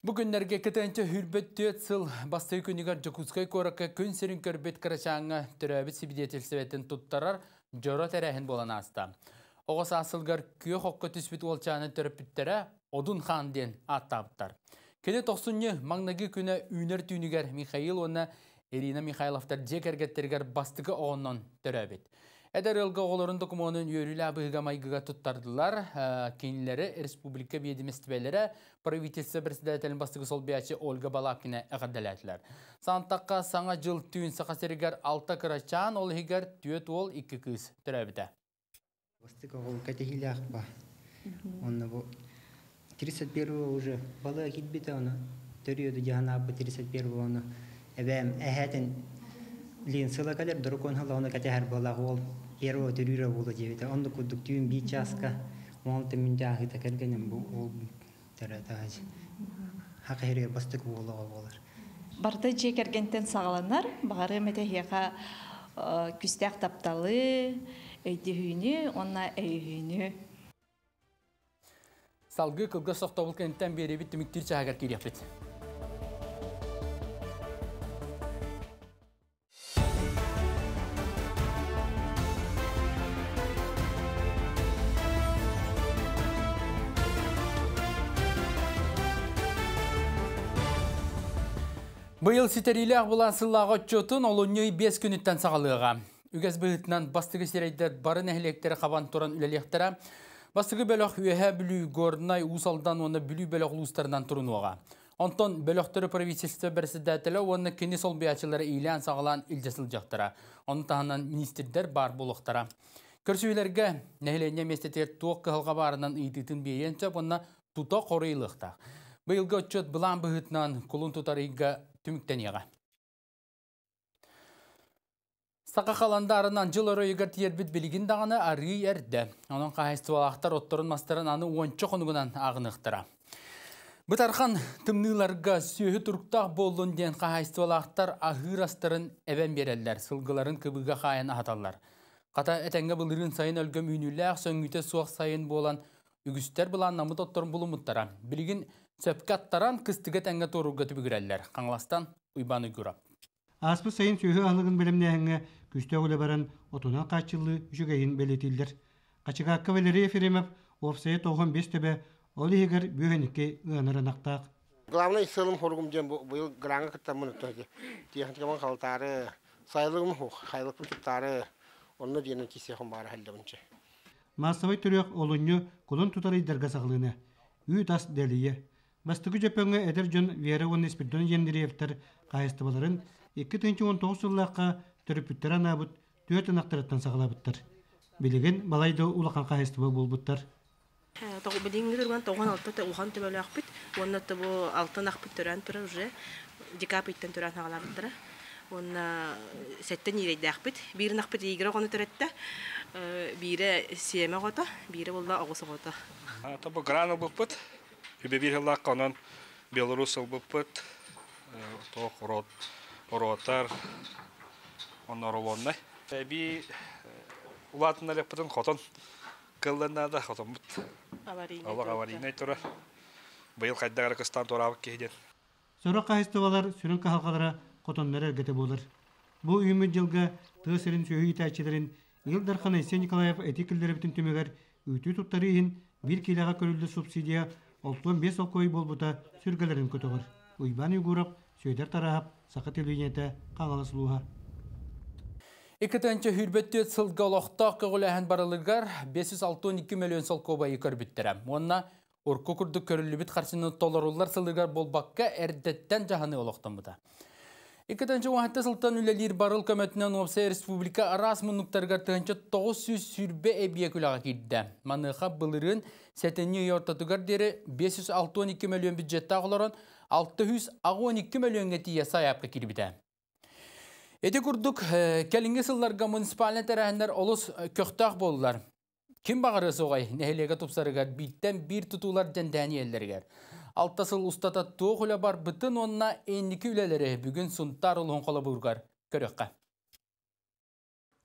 Бу күннәргә кетәнче хүрбет төт сыл басты күнігар жүкізгай коракка күн сирин көрбет карачаңа төрәбі сибидетел светен туттарар жора тәрәһін болан аста оғыс асылғар күйе қоққы түспет олчаны түріппіттері одын хан ден аттабыттар. Кеде тоқсынне маңнаги күні үйнер түйінігер Михаил оны Ирина Михайловтар жекергеттергер бастығы оғынан түрәбет. Әдәр ылғы оларын документын өрілі абығыға майғыға тұттардылар. Э, Кейінлері республика бедімістібелері правительсі бірсідәтелін бастығы сол Ольга Балапкина әғаддәләтілер. Сантаққа саңа жыл түйін сақасерігер алта қырачан, ол егер түйет ол 2 күз түрәбіді тридцать первого катехилях ба. Он его 31 уже бала китбита 31 он лин калер бала гол еро төрүрө боло жебите. Он да кудук би часка ол таратаж. бастык Барды же кергентен сагаланар, бары мете э, күстәк тапталы, өйдіхүйіні, онна әйіхүйіні. Салғы кылғы соқтабыл көнттен бері бітті мүктір чағар кейдек біт. Бұйыл ситерилі ақ болан сыллағы отчетын олыңның 5 күніттен сағалыға. Үгәс бүлітінан бастығы серейді барын әхілектері қабан тұран үлелектері, бастығы бәліқ үйәхә бүлі ғорнай ұсалдан оны бүлі бәліқ ұлыстарынан тұрын оға. Онтон бөлөктөрү правительство председателі оны кенес сол биячылары илан сағалан илжесіл жақтыра. Оны тағынан министрдер бар болықтыра. Көрсүйлерге нәхилене местетер туық кығылға барынан үйдетін бейен сөп, тута қорыйлықта. Бұйылғы өтчет бұлан бұғытынан құлын тұтарыйға түміктен еға. Сақа қаландарынан жыл ұры егір тиербіт білігін дағаны ары ерді. Оның балақтар отторын мастарын аны ончы қонығынан ағынықтыра. Бұтархан тымныларға сүйі тұрқтақ болуын ден қайыстуалақтар ағыр астарын әбен берелдер, сылғыларын кібіға қайын аталар. Қата әтәңгі бұлырын сайын өлгім үйніләқ сөңгіте суақ сайын болан үгістер бұлан намыт отторын бұлымыттара. Білігін сөпке аттаран кістігі тәңгі торуға түбігірәлдер. Қаңластан ұйбаны күрап. Аспы сайын сүйі алығын күстөгүлө баран отуна качылы жүгейин белетилдер. Качыга кавалерия феремов офсайт оған бес төбе ол егер бүйенікке ынырынақтақ. Главный сылым хоргум дем бұл гранға кітта мұнытты. Техникаман қалтары, сайлығым хайлық кіттары, онны дені кесе хон бары хәлді бұнчы. Масавай түрөк олынны құлын тұтары идіргі сағылыны. Үй тас дәліе. Бастығы жөпіңі әдір жүн Вера Уон Еспірдон ендірі ефтір қайыстыбаларын 2-19 жыллаққа төрүпүттөр анаабыт дүөт анактарыттан сагалабыттар билигин малайды улахан кахыстыбы булбуттар э, билигиңдер уан тогон алтыта ухан төбөлөкпүт оннотто э, э, бу алтын акпыт төрөн тура уже декапыттан төрөн сагалабыттара онна сеттен ирейдеакпыт бир акпыт ийгире огону төретте бире сиеме гото бире болда огусу гото тобу грана булпыт үбебирилак онон белорус булпыт ток рот оротар оннор э, Би э, улатын алеппытын хотон кылланада хотон бут. Алак аварийный тура. Быйыл кайдагара кыстан турабык кеһиден. Сөрөк кайыстыбалар сөрөк халкалара хотоннор эргете болар. Бу үмүт жылга тысырын сөйү итәчилерин Илдархан Эсен Николаев эти күлдеребитин түмөгөр үтүү туттары иһин бир килага көрүлдү субсидия олтон бес окой болбута сүргелерин көтөгөр. Уйбан үгүрөк сөйдер тарап сакат илүүнете каңалас Икетенче хүрбетте сылга лохтақ көғіләһін барылығар 562 миллион сол кобайы көрбіттірі. Онна урку күрдік көрілібіт қарсыны толарулар сылығар болбаққа әрдеттен жаханы олықтан бұда. Икетенче уақытта сылтан үлелер барыл көметінен Опсай Республика арас мұнықтарға тұғанчы 900 сүрбе әбие күлаға келді. Маныға бұлырын сәтені ортатығар дері 562 миллион бюджетті ағыларын 612 миллионға тие саяпқа келбіді. Эти күрдік, кәлінгі сылларга муниципальный тарахындар олус көқтақ болдылар. Кім бағырыс оғай? Нәйлегі тұпсарыға биттен бір тұтулар дәндәні елдергер. Алтасыл ұстата тоқ үлі бар бұтын онына ендікі үлелері бүгін сұнтар ұлғын қолы бұрғар. Көріққа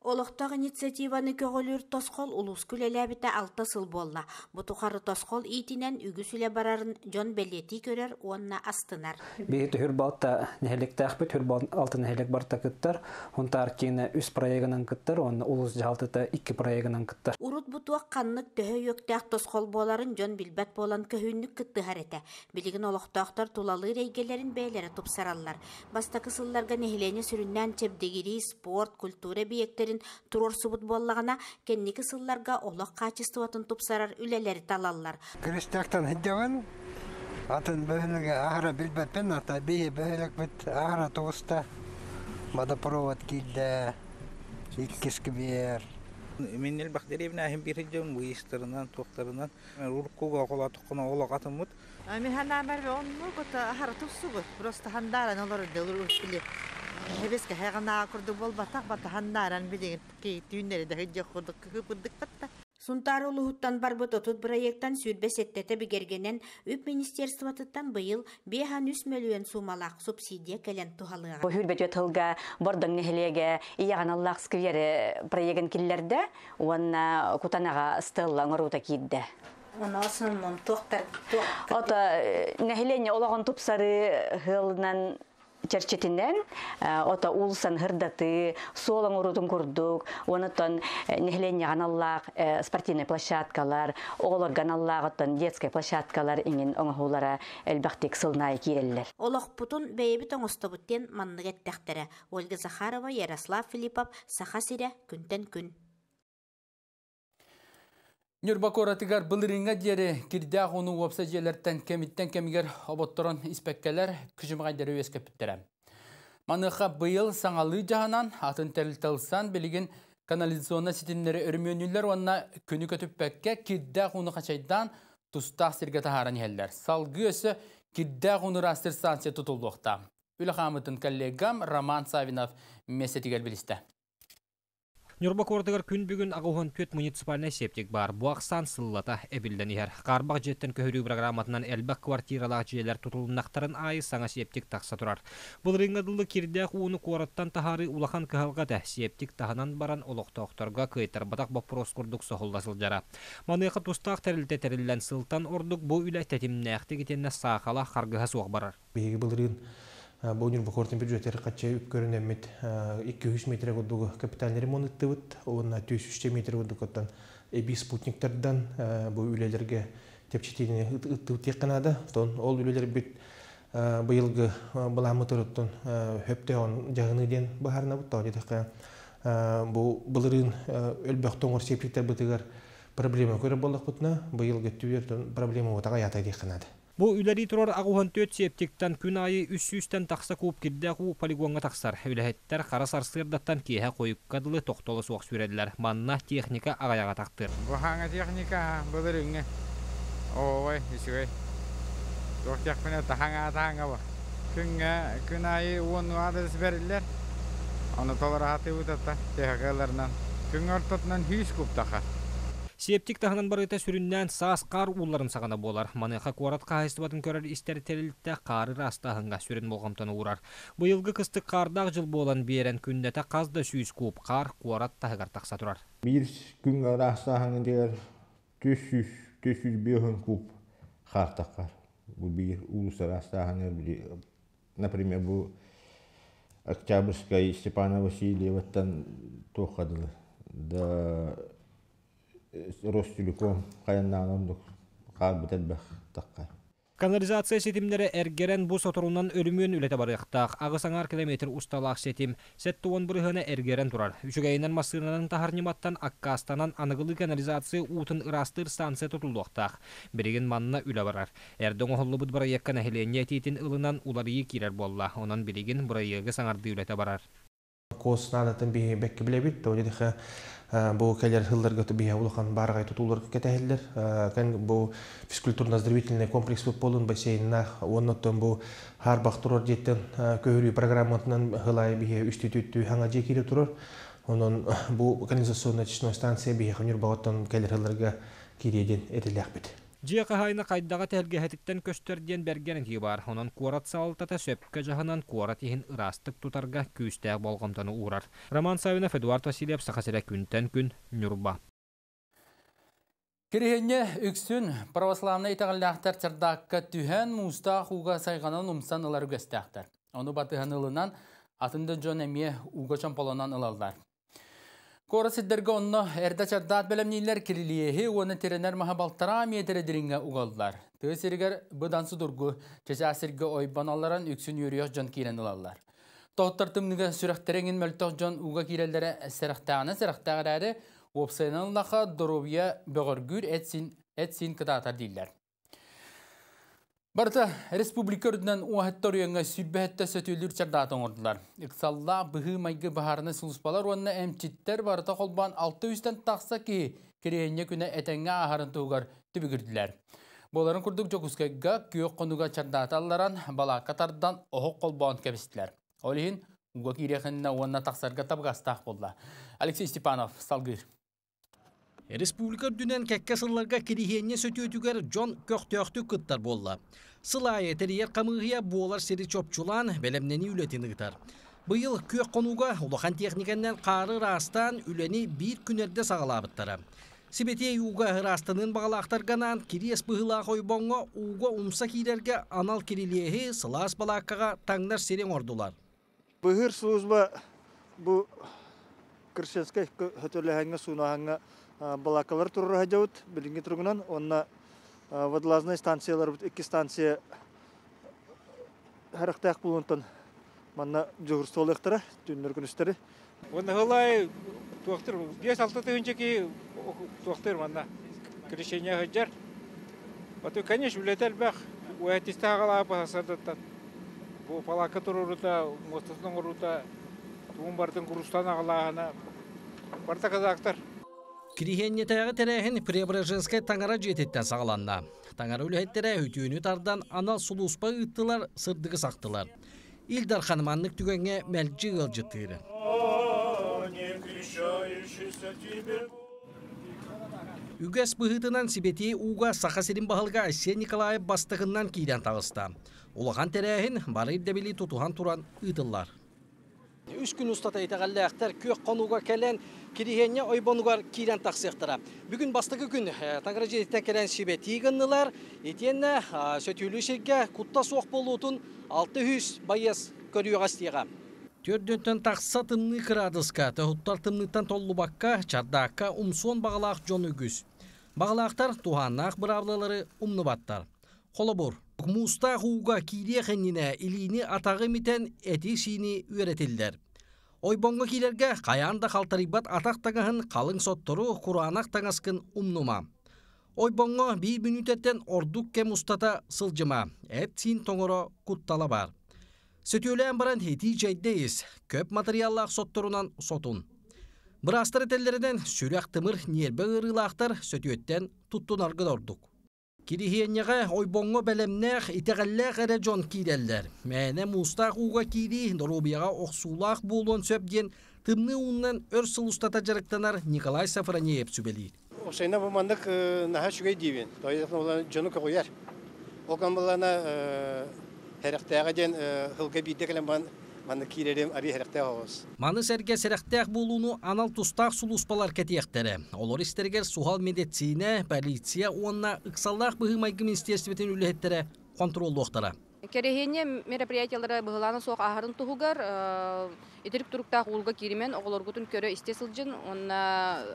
олықтағы инициативаны көгілір тосқол ұлыс күлеләбіті алты сыл болла. Бұтықары тосқол итінен үгісіле барарын жон бәлеті көрер онна астынар. Бейті хүрбалта нәхелікті ақпет, хүрбал алты нәхелік барта күттір. Хұнтар кені үс проегінен күттір, онна ұлыс жалтыта икі проегінен күттір. Урут бұтуақ қаннық дөхі өктәқ тосқол боларын жон білбәт болан көхіннік күтті харете Білігін олықтақтар тулалы рейгелерін бәйлері тұпсараллар. Баста кысылларға нәхелені сүріннен спорт, культура бейектерін көрден турор субут боллагана кенники сылларга олох качествотун тупсарар үлелери талаллар. Кристиактан хиддеван атын бөһүлүгө ахра билбеппен ата бии бөһүлүк бит ахра тугуста водопровод килде иккис кибер Меннел бахтеревна ахим бирджем уйстернан тохтарынан рукуга кола тукуна ола катымыт. Мен хана мерве онну бота хара тусугу. Просто хандаран олар делур успили. Хебеске хагана курду бол батак бата хандаран бидеген ки түйнери да хыджа курдук кыпырдык батта. Сунтары улуһуттан барбыт отут проекттан сүрбес эттете бигергенен үп министерствотыттан быйыл бехан үс мөлүөн сумалақ субсидия келен тухалыга. Хүлбөтө тылга бордан нехелеге аллах сквери проеген э, киллерде уанна э, кутанага стелла ңорута кидде. Онасын мон тохтар. Ота нехелене олаган тупсары э, хылнан черчетинен э, ота улсан гырдаты солаң урудун курдук онотон э, нехленне аналлак э, спортивный площадкалар оголор ганаллак оттон площадкалар иңин оңохулара элбактик сылнай киреллер олохпутун бэйбит оңостобуттен манныгеттехтере ольга захарова ярослав филиппов саха сире күнтен күн Нүрбакор атыгар былырыңа диэри кирдяах уну уапса жиэлэртэн кемиттен кемигер оботторон испеккелер күжімғайдары өз көпіттерем. Маныха быйыл саңалы жағынан атын тәрілталсан білігін канализационна сетімдері өрмөнілер онна күні көтіппәкке кирдяах уну қачайдан тұстақ сірге тахаран елдер. Салғы өсі кирдяах уну растыр станция тұтылдықта. Үлі қамытын коллегам Роман Савинов месетігер білісті. Нюрбак ордыгар күн бүгін ағуын төт муниципальный септик бар. Буақсан сыллата әбілден ер. Қарбақ жеттен көхірі программатынан әлбәк квартиралақ жиелер тұтылынақтарын айы саңа септик тақса тұрар. Бұл ринғадылы кердек уыны қораттан тахары улахан кығалға да септик тағынан баран олықты оқтарға көйтір батақ бапрос құрдық соғылдасыл жара. Манайқы тұстақ тәрілді тәрілден сылтан ордық бұл үлі тәтімнәқті кетенне сақала қарғыға соқ барар. Бейгі бұл Бонюр бухортын бюджеттер қатча үпкөрін әммет 200 метр құддығы капитальный ремонт ұттывыт, оғына 300 метр құддығыттан әбей спутниктардан э, бұл үлелерге тепчетейіне ұттывыт еққанады. ол үлелер бүт э, бұйылғы э, бұламы тұрыттын өпте он жағыны ден бұхарына бұтта дедіққа. Бұл бұлырын өлбәқ тоңыр септіктер бұтығар проблема көрі болық бұтына, бұйылғы түйер проблема отаға ятай қанады Бұл үләрі тұрар ағуған төт септіктен күн айы 300 үстен тақса көп кирде ағу полигонға тақсар. Үләхеттер қарасар сарсырдаттан кейхә қойып қадылы тоқтолы соқ сүрәділер. Манна техника ағаяға тақтыр. Бұхаңа техника бұдырыңы. Ой, ісігей. Тоқтияқ піне тахаңа тахаңа бұл. Күнге күн айы оның адыз берілер. Оны толыр ағаты ұтатта, техникаларынан. Күн ортатынан хүйіс көп тақар. Септик тағынан барыта сүрінден саас қар уларын сағана болар. Маныға қуарат батын көрер істер тәрілікті қарыр астағынға сүрін болғамтан ұрар. Бұйылғы қысты қардақ жыл болан берен күндеті қазды сүйіз көп қар қуарат тағығар тақса тұрар. Бір күн қар қар Бұл например, бұл Октябрьская Степана Да Ростелеком қаяннағынан қар бітелбәқ таққа. Канализация сетимнері әргерен бұс отыруынан өлімін үлеті барықтақ. Ағысаңар километр ұсталақ сетим. Сәтті он эргерен турар тұрар. Үчігайынан масырынан тахарниматтан Аккастанан аныгылы канализация утын ұрастыр станция тұтылдуақтақ. Біреген манына үлө барар. Әрдің оғылы бұд барай еккен әхілене тетін ұлынан болла. Онан биригин бұрайығы саңарды үлете барар. Э, бұл келер хылдарга тубия улахан барга айту туларга кетәһелләр э, кан Бұл физкультурно здравительный комплекс бу полын бассейнна оннотон бу һәр бахтурор диттен э, көһүри программатынан хылай бие үстүтүттү хаңа жекире турор онон бу канализационная чечной станция бие ханюр багаттан келер хылдарга киреден этеләк бит Жия қайдағы қайдаға тәлгәһәтіктен көстерден берген бар. Онын қуарат салтата сөпкі жағынан қуарат ехін ұрастық тұтарға күйістәғ болғымтаны ұрар. Роман Савинов, Эдуард Василев, Сақасыра күнтен күн, Нұрба. Керегенне үксін православны итағалдақтар цырдаққа түйән мұста қуға сайғанан ұмсан ылар Оны батығанылынан атында жон әме Кора сиддерге онно әрдә чардат білімнейлер кирилиехи уоны теренер махабалтара метері диринге угаллар. Тығы сергер бұдансы дұргу чеча сирге ойбаналаран үксін юриоқ жон кейлен ұлалар. Тоқтар тымныға сүрәқтеренген мөлтоқ жон уға кейлелері сәріқтағына этсин опсайналынақа дұрубия кытатар дейлер. Барта республика үрдінен уахаттар үйенге сүббәхетті сөтілір чардатын ордылар. Иқсалла бұғы майғы бағарына сұлыспалар онына әмчеттер барта қолбан 600-тен тақса ки керейіне күні әтәңе ағарын тұғығар түбігірділер. Боларын күрдік жоқұскайға күйек қонуға чардаталаран бала катардан оғық қолбан кәбістілер. Олейін, ұғы кейрекініне онына тақсарға табғастақ болды. Алексей Степанов, Салгыр. Республика дүнен кәккә сылларға сөте өтігер жон көқтөқты кыттар болла. Сылайы терияр камыгыя сери сири чопчулан белемнени үлетін ұғытар. Быйыл көк конуга ұлықан техниканнан қары растан үлені бір күнерде Сібетей ұға юга ырастынын бағалақтарғанан керес бұғыла қойбонға уға умса кирерге анал керелеғі сылас балаққаға таңдар серен ордулар. Бұғыр служба бұ Кыршецкай хөтөлі хәңі балакалар турырға жауыт білінге тұрғынан онна водолазный станциялар бұт екі станция э, характаяқ болуынтан манна жүгір сол яқтара түннөр күністері онна ғылай туақтыр 5-6 түйінші ки туақтыр манна крещение ғаджар вот конечно влетел бах уятисте ағала пасардаттан бұл палака тұрурута мостасының ұрута туын бардың құрыстан ағалағына барта қазақтар Кирихеннетаяғы тәрәхін Преображенскай таңара жететтен сағаланна. Таңара үліхеттері өтеуіні тардан ана ұспа ұттылар, сұрдығы сақтылар. Илдар ханыманнық түгенге мәлджі ғыл жыттығыры. Үгәс бұғытынан уга ұға сақасерин бағылға Асия Николаев бастығынан кейден тағыста. Олаған тәрәхін барыр дәбелі тұтуған туран ұтылар үш күн ұстата етеғалі әқтер көк қонуға кәлін кирихенне ойбонуға кирен тақсықтыра. Бүгін бастығы күн таңғыра жететтен кәлін шебе тегіннылар, етенне сөтілі шерге құтта соқ болуытын 600 байыз көріуға стеға. тақсы тақса қырадысқа, кырадыска, тәхуттар толлы баққа, чардаққа умсон бағалақ жон үгіз. Бағалақтар туғаннақ ұмны умныбаттар. Қолы бұр. Муста ғуға кейде қеніне илини атағы митен әте шини үйретілдер. Ойбонғы келерге қаянда қалтарибат атақтағын қалың соттыру құранақ таңасқын умнума. Ойбонғы бей бүнітеттен ордук ке мустата сылжыма, Эт син тоңоро құттала бар. Сөтеулен баран хети көп материаллақ соттырунан сотун. Бірастыр әтелерінен сүрәқ тымыр нербе ғырылақтар сөтеуеттен тұттын арғыд ордук. Кирихиеннеге ойбонго бәлемнәх итәгәллә гәрә жон кирәлләр. Мәне мустақ уға кири, доробияға оқсулақ болуын сөпден, тымны уннан өр сылустата жарықтанар Николай Сафраниев сөбелейді. Ошайна бұмандық э, наға шүгей дейбен, дойдық болан жону көғояр. Оған болана э, әріқтәға ден ғылға э, бейдекілен бұлан Маны сәрге сәрақтақ болуыны анал тұстақ сұл олор Олар сухал суғал медицине, полиция уанна ұқсаллақ бұғымайғы министерстветін үліхеттері контролы оқтара. Керехене мероприятиялары бұғыланы соқ э, итирик тұғығар, етірік киримен оголоргутун керемен исте көрі істесілжін,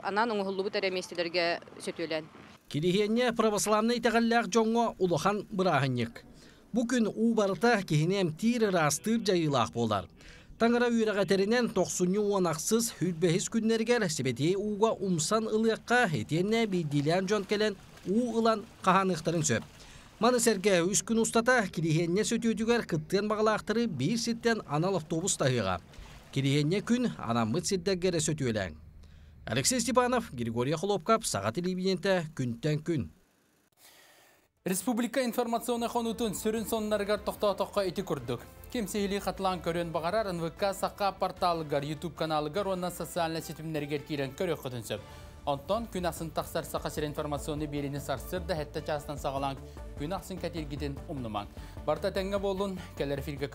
анан ұңғылы бұтар әместілерге сөтілен. Керехене православный итіғаллақ жоңго улухан бұрағынек у ұбарыта кейінем тире растыр жайылақ болар. Таңыра үйрәғәтерінен 90 ақсыз хүлбәхіз күннергер себеде уға умсан ылыққа етенне бейдилен жон келен у ылан қағанықтарын сөп. Маны сәрге үс күн ұстата кирихенне сөтеудігер кыттен бағалақтыры бір сеттен анал автобус тағыға. Керегенне күн анамыт сөте өлең. Алексей Степанов, Григория Холопкап, Сағат Ильибиненті, күнттен күн. Республика информационный хонутун сүрін тоқтау тоққа еті күрдік. Кемсейлі қатылан көрен бағарар НВК сақа порталығар, YouTube каналығар, онна социальна сетімінергер кейрен көрі құтынсып. Онтон, күн асын тақсар сақасыр информационы беріні да әтті частан сағылан күн асын кәтергеден ұмныман. Барта тәңгі болуын, кәлер филге